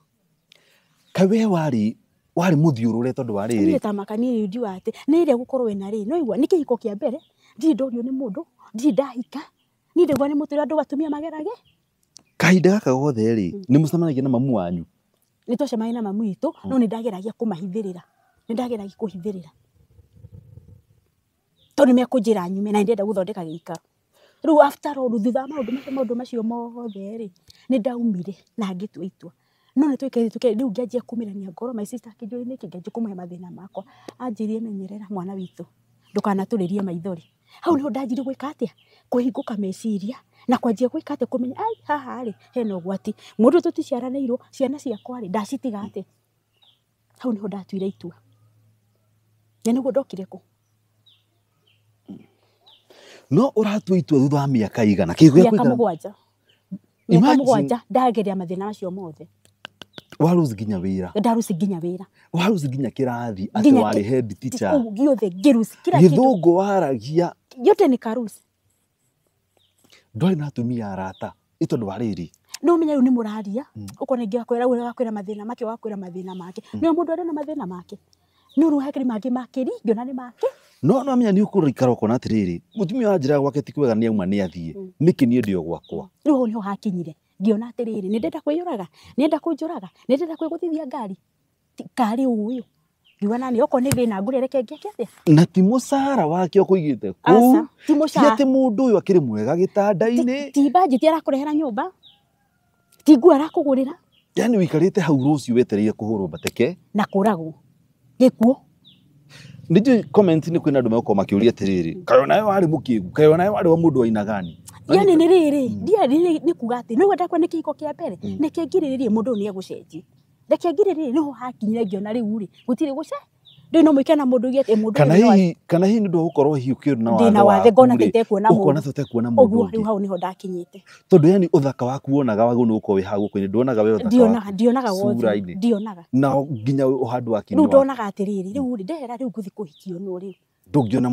kawe wari wari må thiå tondå wa rä ta makani ri ndi wate ni ri gukorwe na ri no iwa nä kä kia mbere ndi ndorio ni mundu ndi ndirä ndahika ndirä gua nä må tå rä andå gatumia magerage kahinda gaka gothe ri hmm. ni må cemanagia na mamu wanyu nä twacemania na mamu itu no hmm. ni ndageragia kumahithirira ni rä ra nä ndageragia kå hithä rä ra tondå nä mekå njä ra nyume na nä ndenda gå thondeka gä ikaro rä u thutha wa maå ndå macio mothe rä nä ndaumire na ngä tua itua no nä twä tukä rä u ngä kumä rania ngoro maica itakä nä kä ngä kumå he mathä na makwa anjä menyerera mwana witå ndåkanatå rä rie maithori hau nä ho ndanjire gwä ka atä a kwä hingå ka meciria na kwanjia gwä ka atä kå menya ai haha rä hena å gwati må ndå tå ticiaranä irwo ciana ciakwa rä ndacitiga atä hau nä ho ndatuire itua na nä guo ndokire kå no å ratua itua thutha wa mä aka igana kä gå gä aka må gwanja mä aka må gwanja ndageria mathä na macio mothe waruzi nginya wira ndaruzi nginya wira waruzi nginya kirathi ati wari head teacher giothe ngiruzi kila kitu githungu waragia yote ni karuzi ndwari na tumia arata ito ndwariri no menya ni muraria ukone hmm. ngia kwira ura kwira mathina make wakwira mathina make hmm. ni mundu ari na mathina make ni uru hakiri magi makiri ngiona ni make no no menya ni ukurikara ukona atiriri mutumia wa njira gwake ti ni auma ni athie hmm. niki nie ndio gwakwa riu ni hakinyire ngiona atiriri ni ndenda kwiyuraga ni ndenda kunjuraga ni ndenda kwigutithia ngari kari uyu ngiuga nani oko ni thina ngurereke ngieke atia na ti mucara wake ukuigite kuu ti mucara ati mundu uyu akiri mwega gitanda-ini ti bajeti arakurehera nyumba ti nguo arakugurira yani wikarite hau rucio wetereire kuhurwo mbateke na kuragwo gikuo nijui comment ni kwina andu megũkorwo makiuria atiriri kayo nayo wari mukigu kayo nayo wari wa mundu wa aina yani nä rä rä ni kuga atä nä gwendakwa nä kä hiko kä a mbere ni kä ngirä rä rie må reke ngirä ni ho hakinyire ngä ona rä u rä gå tirä no må ike na må ndå gä må kana hihi nä na wathe ngona ta itekuona må tekuona må guo rä u hau nä ho ndakinyä te yani å waku wonaga wagå nä gå korwo wä ha gå kå-inä ndwonaga ndionaga wothe ndionaga na nginya å handå wakinä ndonaga atä rä rä ndehera rä u ngå thiä kå hikio nå rä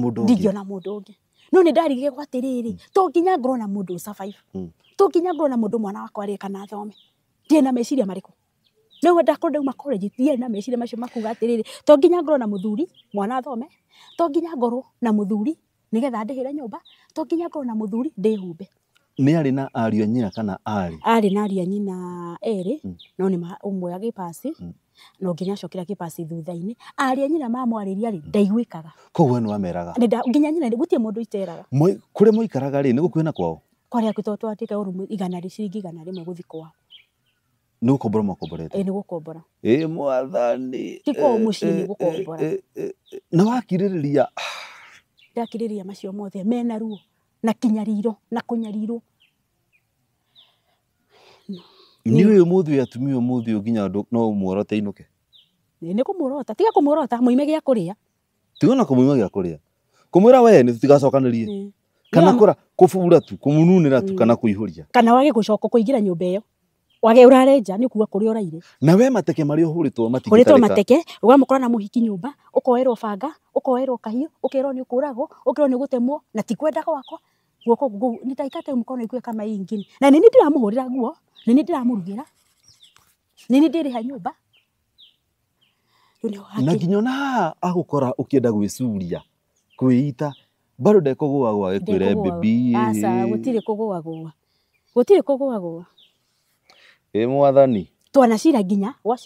u ndå ngä no nä ndarigire gwa atä rä rä hmm. to nginya ngorwo na må ndå survive hmm. to nginya ngorwo na må ndå mwana wakwa arä kana thome ndiä na meciria marä kå nä ndakorwo ndauma college ndiä na meciria macio makuga atä rä rä to nginya ngorwo na må thuri mwana thome to nginya ngorwo na må thuri nä getha ndä hä re nyå mba to nginya ngorwo na må thuri ndä humbe nä arä na ariå nyina kana arä arä na ariå nyina erä mm. no nä å mwe agä pasi mm. no nginya acokera gä pasi thutha-inä ariå nyina mamwarä ria rä mm. ndaiguä kaga koguo nä wameraga nginya nyina gutie må ndå iteraga kå rä maikaraga rä nä gå kuä na kwao kwarä a gä twatuä ka å igana rä ciringi igana rä mwe gå thiä kwao nä gå kombora mwakomborete nä gå kombora ä mwathani tikwao må ciä nä gå kombora na wakirä rä ria ndakirä rä ria macio mothe mena ruo na kinyariro na kunyarirwo ni uyu muthi atumia muthi nginya no muorote inuke ni kumurota tiga kumurota muime gya kuria tigona kumuima gya kuria kumwira we ni rie kana kura kubura tu kumununira tu kana kuihuria kana wage gucoka kuingira nyumba iyo wage urare nja ni kuwa kuri uraire na we mateke mari uhuritwo matigitarika huritwo mateke uga mukora na muhiki nyumba ukoerwo banga ukoerwo kahio ukero ni ukuragwo ukero ni gutemwo na ti kwenda gwakwa guoko ni taikate mkono ikue kama hii na nini ndiramuhurira guo nini ndiramurugira nini ndiri ha nyumba na nginya ona agukora ukienda gwicuria kwiita bado ndekugua gwa gikwire bibi asa gutire kugua gua gutire kugua gua ä mwathani twanacira nginya gwa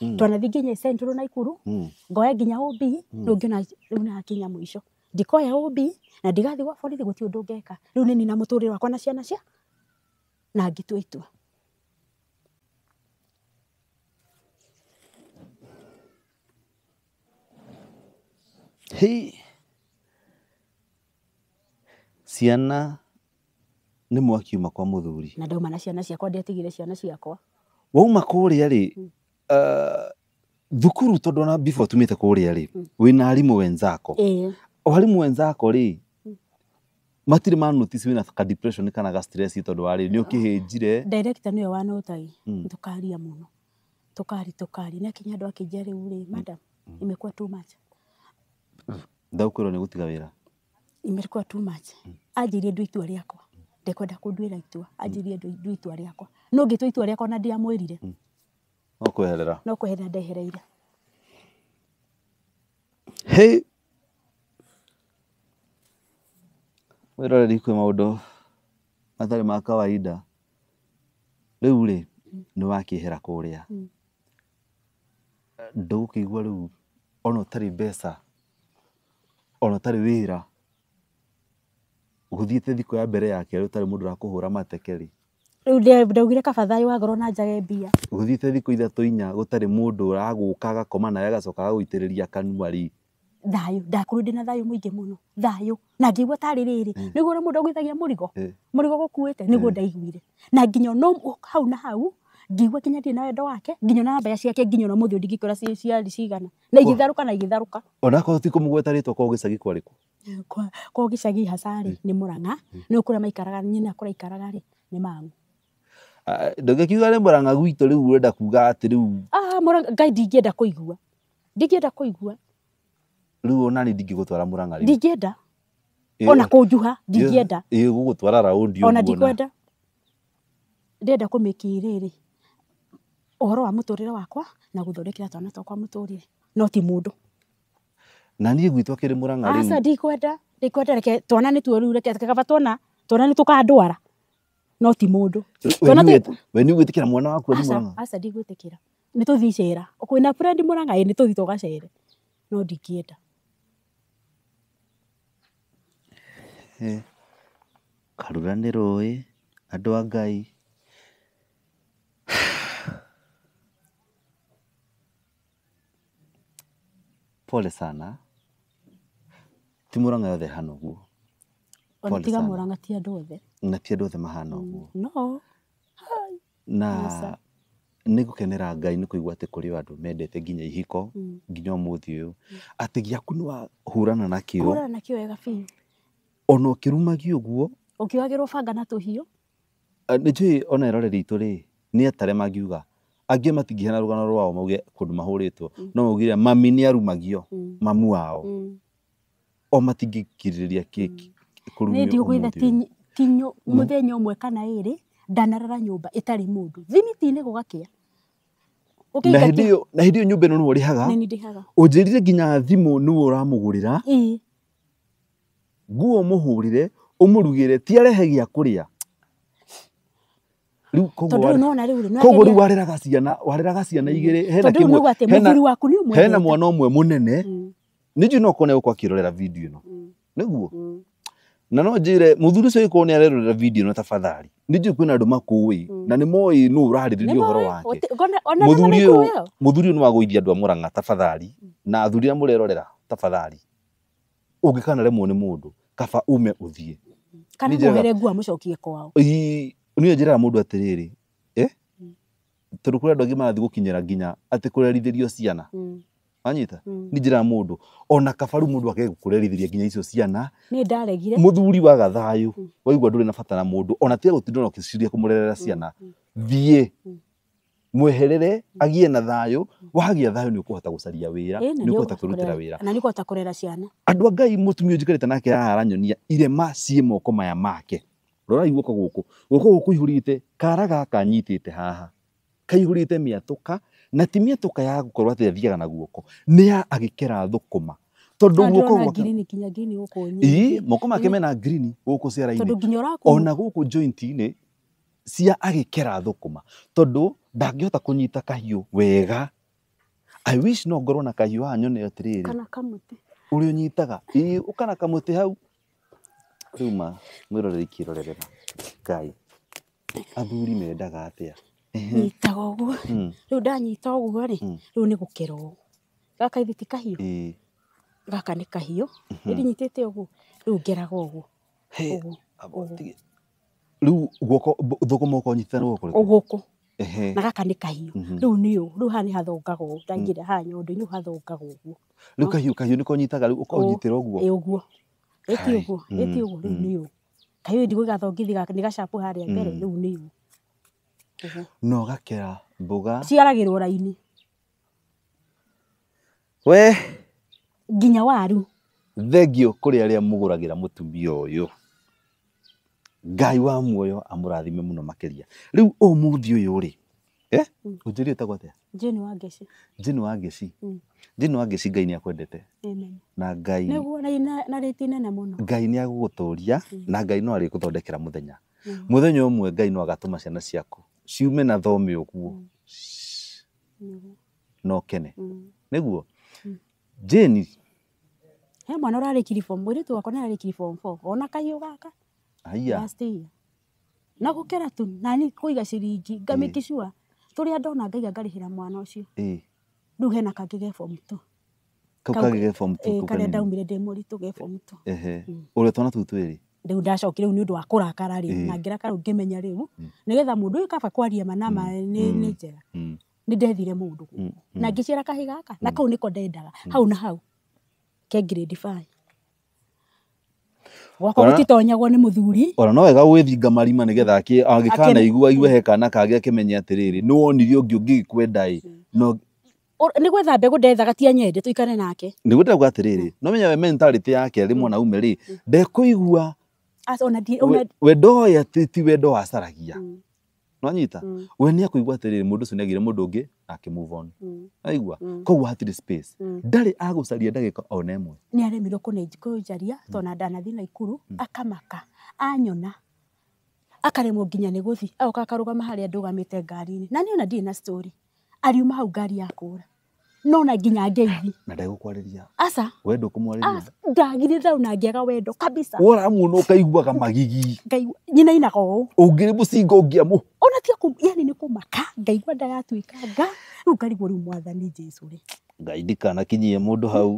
hmm. twana thi nginya central naikuru ikuru hmm. ngoya nginya ob mm. ngiona rä u nakinya må ico ndikoya ob na ndigathi gwa borithi gå tiå ndå ngeka rä u nä nina må tå rä wakwa na ciana cia na ngä tua itua ciana nä mwakiuma kwa må thuri na ndauma na ciana ciakwa ndiatigire ciana ciakwa wauma kå rä a rä thukuru tondå ona bifo tumä te kå rä a rä hmm. wä na arimå wenzako arimå wenzako rä hmm. matirä ma notice wä na ka depression kana ga stress tondå warä nä å kä hä njire ah, director nä we wanotagi hmm. tå karia må no tå kari tå kari nä akinya andå akä njia rä u rä madam imekuwa too much ndaå kwä rwo nä gå tiga wä ra imekuwa too much anjä irie ndå itua rä akwa ndekwenda kunduira itua mm. anjirie ndu itua riakwa no ngitua itua riakwa na ndiamwirire mm. no kweherera no kweherera ndehereire hey wiroreri kwä maå ndå matarä ma kawaida rä u rä mm. nä wakä hera kå rä a ndå gå kä igua rä u ona å tarä mbeca ona å tarä wä ra guthiite thiku ya mbere ya kerä å tarä må ndå rakå mateke-rä rä ndaugire kabatharä wa na njage mbia guthiite thiku ithatå inya gå tarä må ndå å ragå ka gakoma nawe agacoka gagå itä rä ria kanua rä thayo ndakorwo ndä na thayo må ingä må no na ndaigua tarä rä rä eh. nä guo å rä må ndå agwithagia må rigo eh. må rigo gå kuä te nä guo eh. ndaiguire na nginya no hau na hau ngiigua kinya ndirä na wendo wake nginya na mbeca ciake nginya na muthu thä å ndingä kora ciarä cigana na igitharuka na igitharuka onakorwo ti kå må gweta rä two kwa riku ko gicagi hasari hmm. ni muranga hmm. ni ukura nä må ranga nä å kå rä maikaraga nyina kå raikaraga rä nä mang'u ah, ah, ndångä kiuga nä må ranga gwitå rä u å renda kuga atä rä u ah, ngai ndingä kå igua ndingä enda kå igua rä u onani ndingä gå twara må ranga ona kå njuha ndingä enda gå gå ona ndikwenda ndenda kå uhoro wa muturire wakwa na guthondekera twana twakwa muturire no ti mundu na niä gwitwa akä rä må ranga aca ndikwenda reke twana nä tuoru reke kaba twana twana nä tå kandwara no ti må ndå we nä gwä tä kä ra mwana waku aca ndigwä tä kä ra nä tå thiä cera kwä na frendi må ranga nä tå thiä gacere no ndingä karura nä rå ä andå a ngai pole sana ti muranga yothe hana guo tiga muranga ti andu othe na ti andu othe mahana mm, guo no na nä gå kenera ngai nä kå igua atä kå rä andå mendete nginya ihiko mm. nginya å må thä å yå atä aku nä wahårana na na kä ona å kä rumagia å guo å kä ogä rwo banga na tå hiå nä njå ona ä roreri itå rä nä atare magiuga angä matingä hena rå rwao mauge kå ndå mahå rä two mm. no maugire mami nä arumagio mm. mamu wao mm. o matingä kirä rä ria kå rumä må thenya å mwe kana ä rä ndanarara nyå mba ä tarä må ndå thimitinä gå gakä na hä ndä ä yo nyå mba ä no nä wo rä haga å njä rire nginya thimå nä wo å ramå gå rä ra nguo må hå rä re å må rugä re tiarehe gä a kå rä a koguo riu wareraga ciana wareraga ciana mm. igiri hena kimwe hena mwana umwe munene mm. ninju no kone ukwa kirorera video ino mm. niguo na no jire muthuri ucio ikone ni arerorera video ino tafadhali ninju kwina ndu makuwi na ni moi nu uraririria uhoro wake muthuri uyu muthuri uyu ni wagoithia andu a muranga tafadhali na athuri a murerorera tafadhali ungikana remwo ni mundu kaba ume uthie kana muhere ngua mucokie kwao niä njä rera atiriri eh atä rä mm. rä tondå kå rä andå angä marathiä gå kinyä ra nginya atä kå rerithä rio ciana mm. anyita mm. nä njä rera ona kabaru må ndå akage kå rerithä ria nginya icio ciana nä ndaregire må thuri wa gathayå waigua ndå rä na bata na må ona tiga gå tindå na å kä ciria kå må rerera ciana thiä mweherere agie na thayo wagia thayo ni ukuhota gucaria wira ni ukuhota kwirutira wira na ni ukuhota kurera ciana andu a ngai mutumia njikarite nake haha aranyonia irema cie moko maya make rora guoko guku guko guku ihurite karaga gaka nyitite haha kaihurite miatuka na ti miatuka ya gukorwa atä thiaga na guoko nä ya agikera thukuma tondu guko guko ii moko make mena green guku ciara-inä ona guko joint inä cia agikera thukuma tondu ndangihota kunyita kahiu wega i wish no gorona kahiu haha nyone atiriri kana kamuti uri unyitaga ii ukana kamuti hau kiuma mwĩroreri kĩrorerera Ngai athuri mendaga atĩa nyitaga ũguo hmm. rĩu ndanyita ũguo rĩ hmm. rĩu nĩ gũkera ũguo gaka ithi ti kahiũ gaka nĩ kahiũ mhm. ĩndinyitĩte ũguo rĩu ngeraga ũguo rĩu guoko thũkũma ũkonyitĩte na guoko ũgũkũ na gaka nĩ kahiũ mhm. rĩu nĩ ũũ rĩu haha nĩ hathongaga ũũ hmm. ndaingĩra haha nyondo-inĩ hathongaga ũguo rĩu kahiũ kahiũ nĩ konyitaga rĩu ũkonyitĩra ũguo ĩti ũguo ĩti mm, ũguo rĩu mm. nĩ ũũ kaĩ wĩndi gũgathingithi nĩ gacapu harĩa mbere mm. rĩu nĩ ũũ na gakera mboga ciaragĩrwo raini we nginya waru thengio kũrĩ arĩa mũgũragĩra mũtumia ũyũ ngai wa muoyo amũrathime mũno makĩria rĩu ũmũthĩ ũyũ rĩ eh Ujiri ita kwa tia? jini wa ngeci jini wa Mm. jini wa ngeci ngai Amen. na ngai niguo na riti nene mono. muno ngai Mm. na ngai no ariguthondekera muthenya muthenya mm. umwe ngai no agatuma ciana ciaku ciume na dhomi Mm. uguo no kene Mm. Mm. jini he mwana urarikiri form mwiritu wakwa niararikiri form 4 ona kai yoga haka. Aya. year na gukera tu nani kuiga ciringi ngamikicua yeah a ndona ngaiga ngarä hä ra mwana å cio ge u hena kangä ge karä a ndaumire ndä må ritå ge å rä a twana tuu twä rä rä u ndacokire rä u nä å ndå wa kå rakara rä na ngä raka rä u ngä menya rä u hmm. nä getha må ndå å yå kaba kwaria manama hmm. nä hmm. njega nä ndethire må ndå na ngä ciara kahä gaka na kau nä ko ndendaga hau na hau ke grade gwakwa gutitonyagwo ni muthuri ona no wega gwithinga marima nigetha angikana igua iwe he kana kage akimenye atiriri ni wonire ungi ungikwenda i no nä gwetha mbegå ndethaga tia nyende tå ikane nake nä guo ndauga atä rä rä no menya we mentality yake rä mwana ume rä ndekå igua ya titi ti wendo wacaragia mm. Nanyita mm. we ni akuigua atiriri mundu ucio niagire mundu ungi na akimove on mm. aigua mm. koguo hatirä mm. ndarä agå caria ndagä ka ona ä mwe nä aremirwo kunjaria mm. tona ndanathi na ikuru akamaka anyona akaremwo nginya nä gå thi agoka akarå gama harä a akarugama gamä te ngari inä na nä ona ndirä na ariuma hau ngari ra no na nginya ngeithi na asa ndegũkwarĩria aca we ndũkũmwarĩria ndagirĩte na ngĩaga wendo kabisa wora muno ũkaiguaga magigi ngaigua nyinainaga ũũ ũngĩrĩ mũcinga ũngĩamũ ona tia yani nĩ kũmaka ngaigua nda yatuĩkanga rĩu ngarigwo rĩu mwathani jesu rĩ ngai ndikanakinyie mũndũ hau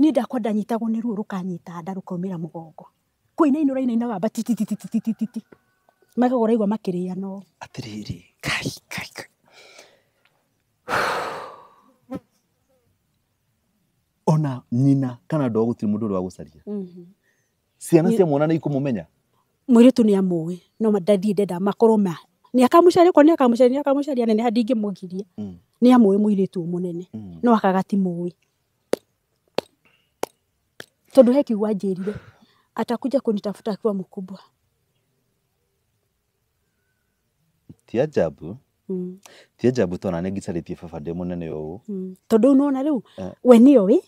niĩ ndakwa ndanyitagwo nĩ ruo rũkanyita nda rũkaumĩra mũgongo kũinainũra inainaga mbatitititititi magegora igua makĩrĩana ũũ atĩrĩrĩ kai kai kai ona nyina kana ndo gutirä må ndå å rä wa gå caria mhm. ciana cia mwana nä ikå må menya tu nä amuwe no ndathiä ndenda makorwo ma nä akamå caria korwo nä akamå caria nä akamå caria neneha ndingä må giria nä må irä tu munene må nene mm. mm. no akagati muwe ä tondå heki kiugo rire atakuja kunitafuta akiwa mkubwa tiajabu Mm. thiä njambu twana nä ngicarä baba ndä må nene å å mm. tondå u nona rä u eh. we nä oä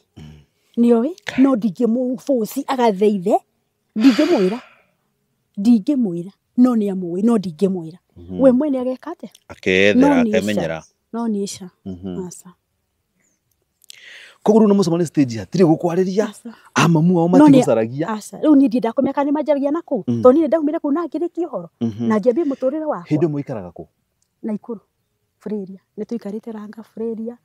nä oä no ndingä må boci agatheithe ndingä mwä ra ndingä mwä ra no nä amå ä no ndingä mwä ra mhm. we mwene ageka atä akethera akemenyera no nä ica mhm. aca koguo rä u nä må cemania stage hatirä gå kwarä ria amamu ao matigå caragia rä u niä ndienda kå aka nä manjaragia mhm. na kå u tondå niä ndaumä re kå u na ngä rä kia å horo na njambie må tå rä re wakwa hä ndä må ikaraga kå naikuru bureria nä tå ikarä te ranga bureria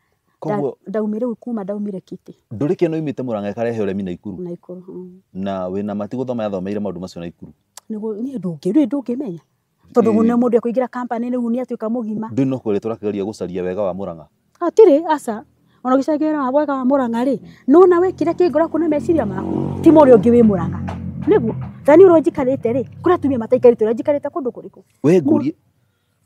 ndaumä rä u kuma ndaumä re kite ndå rä kä no imä te må ranga ä remi naikuru naikuru mm. na we na matigå thoma yathomeire maå ndå macio naikuru niä ndå ngä rä ndå ngä menya tondå gå nä må ndå ekå ingä ra kampani rä u nä atuä gima ndå no kå rä tå rakägeria gå wega wa må atire asa aca ona gä cagä wega wa må ranga rä nona wä kä re na meciria maku ti må rä å ngä wä må ranga nä guo thani å rä a njikarä te rä kå rä atumia mataikarä te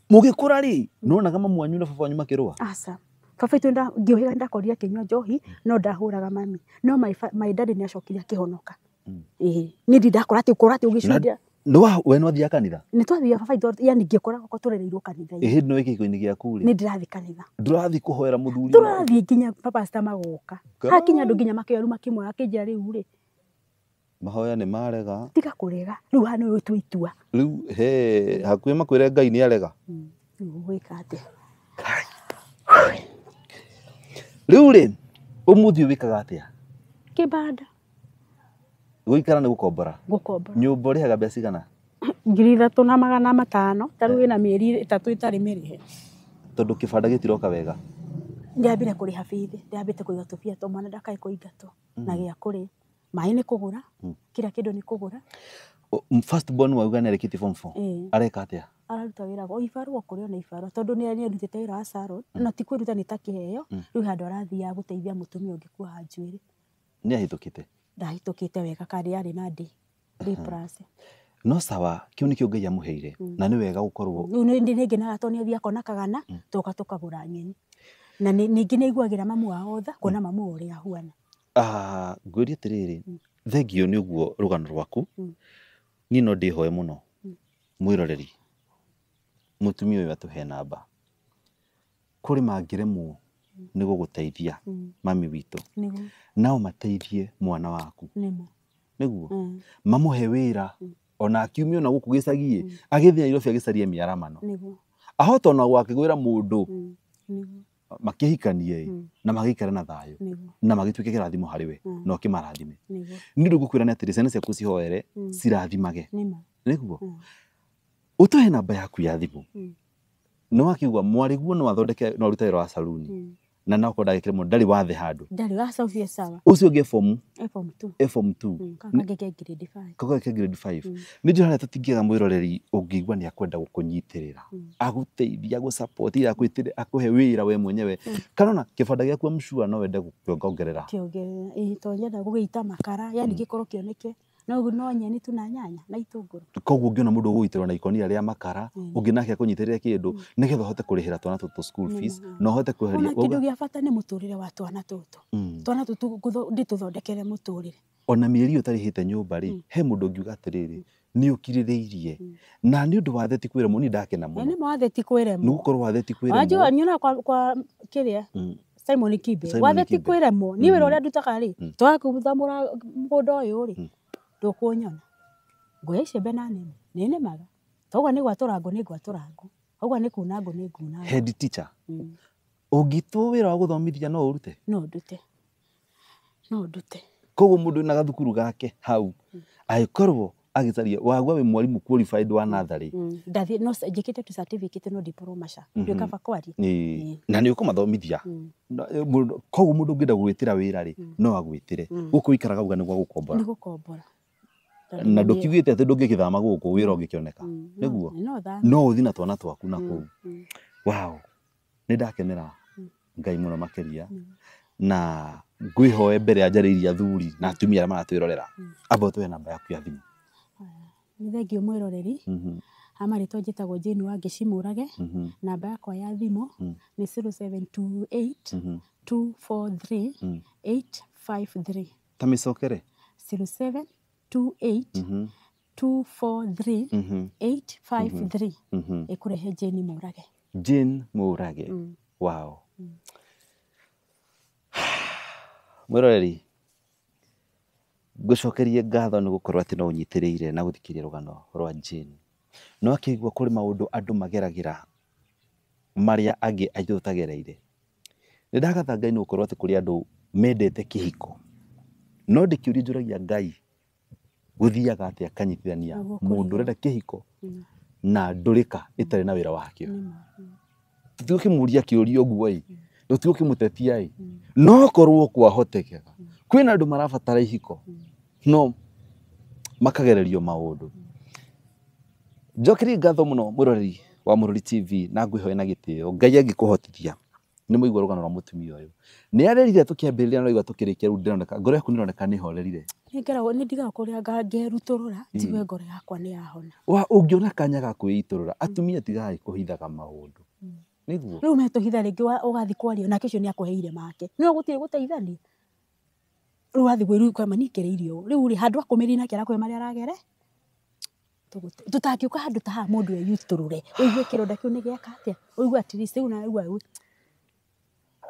mugikura ri nona kama mwanyu na baba nyuma makirua asa baba itu nda koria kinyua johi no ndahuraga mami no my, my dad ni acokire akihonoka mm. eh ni ndakora ati ukora ati ugicinda Nwa we no thia kanitha ni twa twathia baba itu yani ngiekora ko turereirwo kanitha ii no iki ko ni gya kuri ni ndirathi kanitha ndurathi kuhoera muthuri ndurathi nginya papa sta magoka hakinya ndu nginya makiyaru makimwa akijia riu ri mahoya nä marega tiga kå rega rä u hanä å tua itua rä u hakuä makwä re ngai nä arega hmm, gwä ka atä rä u rä å må thiä wä kaga atä a kä banda gå ikara nä gå kombora gå kombora nyå mba å rä haga mbeca cigana ngiri ithatå na magana matano tarä u ä na mä eri ä tatå tarä mä rä he tondå kä banda gä tiroka wega ndäambire kå rä ha bithi te kå igatå to kå na gä a kå rä mai nä kå gå ra hmm. kira kä ndå nä kå gå ra first born wauga nä arä form 4 eh. areka atä a araruta wä ra o ibarå kå rä ona ibarå tondå nä arutä te wä ra wa hmm. na ti kwä ruta nä ta kä heo hmm. rä u handå arathiaga gå teithia må tumia å ngä kuoha njuä rä nä ahä tå kä te ndahä tå kä te wega karä arä na ndä no sawa kä u nä kä å ngai amå heire na nä wega gå korwo nä ngenaga to nä athia akona kagana tåka tå kagå ra nyeni na ningä nä aiguagä ra mamu wa otha kuona mamu å rä a ahuana ngwĩria atĩrĩrĩ mm. thengio nĩ ũguo rũgano rwaku mm. niĩ no ndĩhoe mũno mm. mwĩroreri mũtumia ũyũ atũhe namba kũrĩ mangĩremwo nĩ gũgũteithia mami witũ nao mateithie mwana waku nĩguo mamũhe wĩra ona akiumia ona gũkũ gĩcagi agĩthiĩ Nairobi agĩcarie mĩaramano ahota ona gwakĩgwĩra mũndũ makihikanie hmm. na magikare na thayo na magituike kirathimo hari we hmm. no kimarathime ni ndu gukwira ni atiri ciana ciaku cihoere hmm. cirathimage niguo utuhe namba yaku ya thimu no wakiugua mwariguo no athondeke no rutairo wĩra wa saruni na nako ndagä kä rä må ndarä wathe handå å cio ngä form form ke grade five nä mm. njå harä a tå tingäaga mwä roreri å ngä igua nä akwenda gå kå nyitä rä ra mm. agå teithia gå akå he wä ra we mwenyewe mm. kana ona kä banda gä akua mcua no wende gå kä ongongerera kä ongerera tonyenda gå gä ita makara yani gä korwo kä oneke no no nyeni tu na nyanya na itunguru koguo ngiona mundu uguitirwo na ikonia ria makara unginake mm. kunyitirira kindu mm. nigetha hote kurihira twana tutu school mm. fees no hote kuheria kindu gia bata ni muturire wa twana tutu twana tutu ndituthondekere muturire ona mieri utarihite nyumba ri he mundu ngiuga atiriri ni å na ni å watheti kwire muni kwä na nä ni må nä wathe ti kwä remwo nä gå korwo wathe ti kwä remwo nyona kwa kä rä Simon Kibe wathe ti kwä remwo nä wä ra å rä a ndutaga rä twakuthamå ra må gå ndukunyona nguya icio mbe na nene nĩ nĩmaga toguo nĩ gwatũrangwo nĩ ngwatũrangwo oguo nĩ kunangwo nĩ ngunangwo head teacher mm. ũngĩtwo wĩra wa gũthomithia no urute no ndute no ndute koguo mundu na gathukuru gake hau mm. agĩkorwo agĩcaria wagwa wĩ mwarimũ qualified wa natharĩ mm. ndathi no jikite tu certificate no diploma sha ndio kaba ni na ni nĩ ũkũmathomithia mm. e, koguo mũndũ ngida gwĩtĩra wira ri mm. no agwĩtĩre gũkũikaraga uga ni gwa gukombora ni gukombora na ndukiguite ati ndungigithama guku wira ungikioneka mm. niguo mm. no uthi na twana twaku na mm, kuu wow ni ndakenera ngai muno makiria na ngwihoe mbere anjarĩirie athuri na atumia arĩa maratwĩrorera abo twe namba yaku ya thimũ nĩ thengio mwĩroreri mm-hmm. ha marĩtwa njĩtagwo Jane wa ngĩcimũrage mm-hmm. namba yakwa ya thimu ni 0728 243 853 ta 07 28 mm -hmm. 243 mm -hmm. 853 mm -hmm. ikurehe mm-hmm. jane murage jane murage mm. wow mm. mwiroreri ngũcokerie ngatho nĩ gũkorwo atĩ no ũnyitĩrĩire na gũthikĩria rũgano rwa jane no akĩigua kũrĩ maũndũ andũ mageragĩra maria angĩ aitũ tũtagereire nĩ ndagathanga nĩ gũkorwo atĩ kũrĩ andũ mendete kihiko no ndĩkĩũri njũragia ngai guthiaga atia kanyitithania mundu renda kihiko mm. na ndurika itari na wira wakio tutio kimuria kiuri oguo i mm. tutio kimutetia i mm. no korwo kwahotekeka kwina ndu marabatara ihiko no makagererio maundu njokeri ngatho muno murori wa Mũrũri TV na ngwihoya na gitio ngai angikuhotithia nä må igua rå gano rwa må tumia å yå nä arerire tå kä ambä rä ria naraigua tå kä rä kia rä u ndäroneka ngoro yaku nä roneka nä horerire nä ndigaga kå rä a ngerutå rå ra njigue mm. ngoro yakwa nä yahona å ngä ona kanya ga kwä itå rå ra atumia tigaä kå hithaga maå mm. ndå niguo rä u metå hitha rä ngä å gathi kwaria nake cio nä akåheire make nä gå tirä gå teithania rä u wathi gwä ru kwema ningä rä irio rä u rä handå akå mä ri nake arakwä marä aragere tå tangä å ka handå ta haha må ndå eyutå rå re å igue kä ronda kä u nä gä aka atä a å igue atirä u naigua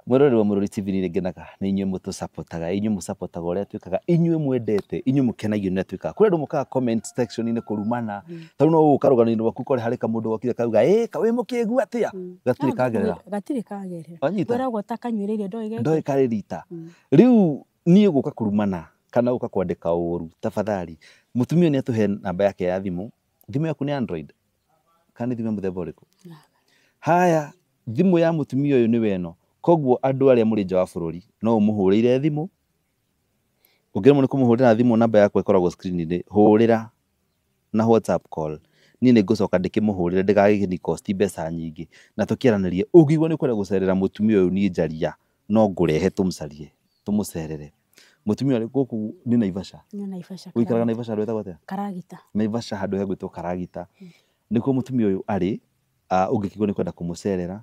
mwirorere wa Mũrũri TV nĩngenaga nĩ inyuĩ mũtũsapotaga inyuĩ mũsapotaga ũrĩa twĩkaga inyuĩ mwendete inyuĩ mũkenagio nĩ ũrĩa twĩkaga kũrĩ andũ mokaga comment section inĩ kũrumana hmm. tondũ no ũgũka rũgano-inĩ rwaku ũkore harĩ kamũndũ gokire kauga ĩ kawĩ mũkĩgu atĩa hmm. gatirĩ kagerera gatirĩ kagerera weragwo ta kanyuĩrĩire kare karĩrita hmm. rĩu niĩ gũka kũrumana kana gũka kwandĩka ũru tafadhali mũtumia nĩ atũhe namba yake ya thimũ thimũ yaku nĩ android kana nĩ thimũ ya mũthemba haya thimũ ya mutumio ũyũ nĩ weno koguo andu aria muri nja wa bururi no å må hå rä ire thimå namba yakwa ikoragwo screen ni hurira na whatsapp call ni nä ngå coka ndä kä må hå rä re na tå ugiwo ni å ngä igua nä kwenda gå cerera må tumia njaria no ngurehe rehe tå må carie tå ni naivasha ni naivasha gå ikaraga naivasha rwetha hetagwo karagita naivasha handu hegwä karagita niko kuo uyu ari å ni kwenda kå må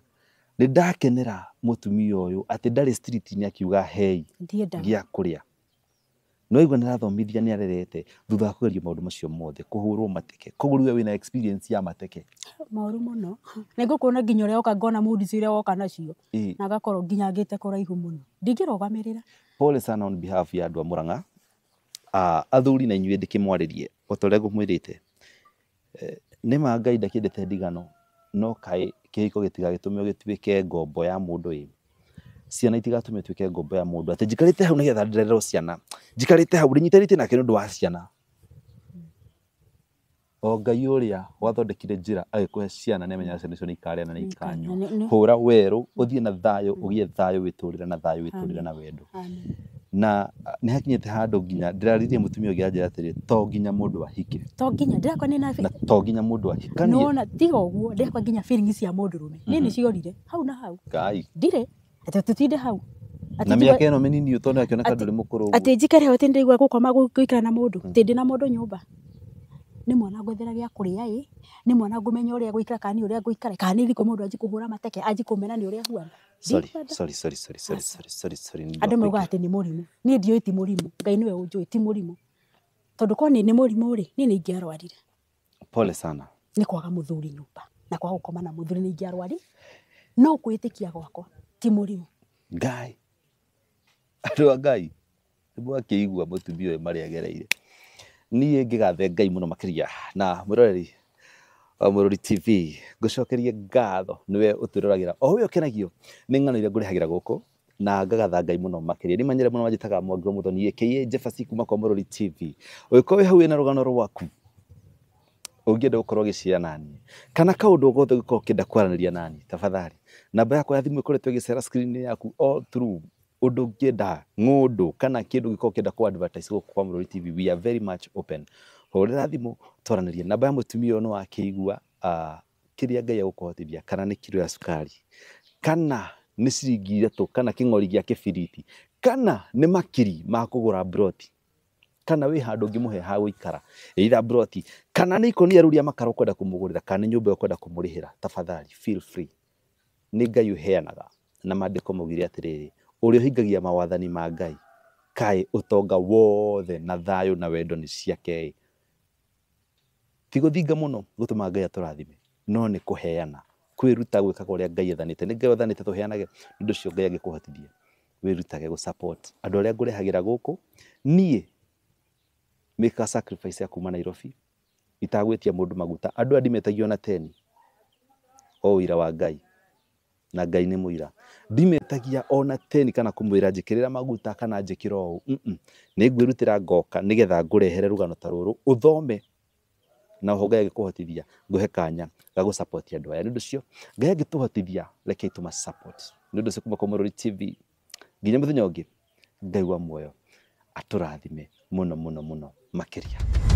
nä ndakenera må tumia å yå atä ndarä inä akiuga hei gä a kå rä a no igua nä rathomithia nä arerete thutha wa kå geria maå ndå macio mothe kå hå rwo mateke koguo rä we wä na experience ya mateke maå må no na ngå kuona nginya å rä a oka ngona må ndicio å rä a woka nacio na agakorwo nginya ngä te kå raihu må no ndingä rogamä rä ra pole sana on behalf ya andå a må ranga athuri na inyuä ndä kä mwarä rie o ta å rä a ngå mwä rä te eh, nä ma ngai ndakä ndete ndigano no kaä kihiko gitigagitume gituike ngombo ya mundu ii ciana itigatume twike ngombo ya mundu ati jikarite hau nigetha ndererwo ciana jikarite hau ndinyitanite nake kindu wa ciana o ngai uria wathondekire njira agikuhe ciana ni amenyaga ciana icio ni ikaria na ni ikanyua hura weru uthie na thayo ugie thayo witurire na thayo witurire na wendo na ah, nä hakinyä te handå nginya ndä raririe må tumia å ngä anjä ra atä rä to nginya må ndå ahike to nginya ndä rakwa nä na to nginya må ndå ahikanie nona tiga å guo ndä rakwa nginya cia må ndå rå me nä mhm. nä ciorire hau na hau ndirä atä tå tinde hau na mä aka ä no mä nini å tondå akä ndå rä må kå rå atä njikare ho tä ndä igua gå koma gå ikara na må ndå mhm. tä ndä na må ndå nyå mba nä mwana ngwethera gä a kå rä a ä nä mwana ngå menya å rä a gå ikara kana nä å rä a gå ikara kana nä rikå må ndå anjikå hå ra mateke anjikå mena nä å rä a huana andå maugaga atä nä må rimå niä ndiå ti må rimå ngai nä we å njåä ti må rimå tondå korwo nä må rimå rä niä nä ingä arwarire pole sana nä kwaga må thuri nyumba na kwaga gå koma na må thuri nä ingä arwari no kwä tä kia gwakwa ti må rimå ngai andå a ngai nä mwakä igua må tumia å yå marä agereire niä ngä gathe ngai må no makä ria na mwä roreri wa mururi tv ngucokerie ngatho niwe uturoragira o we ukenagio ni ng'ano iria ngurihagira guku na ngagatha ngai muno makiria ni manyire muno manjitaga mwangi wa muthoni aka jefasi kuma kwa mururi tv ugikorwo wi hawe na rugano rwaku ungienda gukorwo ugiciria nani kana kaundu o gothe ugikorwo ukienda kwaraniria nani tabathari namba yakwa ya thimu ikoretwo igicera skrini yaku all through undu ngienda ngundu kana kindu gikorwo kienda ku advertise kwa mururi tv we are very much open hurira thimu twaranirie namba ya mutumia uyu niwakiigua kiria ngai agukuhotithia kana ni kiro ya sukari kana ni ciringi ithatu kana king'ori gia kibiriti kana ni makiri ma kugura broti kana wä handå ngä må ha gå ikara eitha broti kana ni ikoni ya u rä a makara å kwenda kå kana nä nyå mba å kwenda kå tafadhali feel free ra tabathari nä ngai å na mandä ko maugire atä rä rä å rä a å hingagia mawathani ma ngai kaä å wothe na thayå na wendo nä ciake ti guthinga muno gutuma ngai aturathime no ni kuheana kwiruta gwikaga uria ngai ethanite ni ngai ethanite tuheanage ni undu ucio ngai angikuhotithia wirutage gu support andu aria ngurehagira guku nie mika sacrifice ya kuma Nairobi itagwetia mundu maguta andu andimetagio na teni o wira wa ngai na ngai nä må ira ndimetagia ona teni kana kå mwä ra njä kä rä ra maguta kana njä kä ra å å nä ngwä rutä ra ngoka nä getha ngå rehere rå gano ta rå rå å thome na ho ngai agikuhotithia nguhe kanya ga gå support andå aya nä ndå cio ngai angä reke itå support nä ndå cio kuma kwa Mũrũri TV nginya må thenya å ngä ngaigua muoyo atå rathime må no må no må no makä ria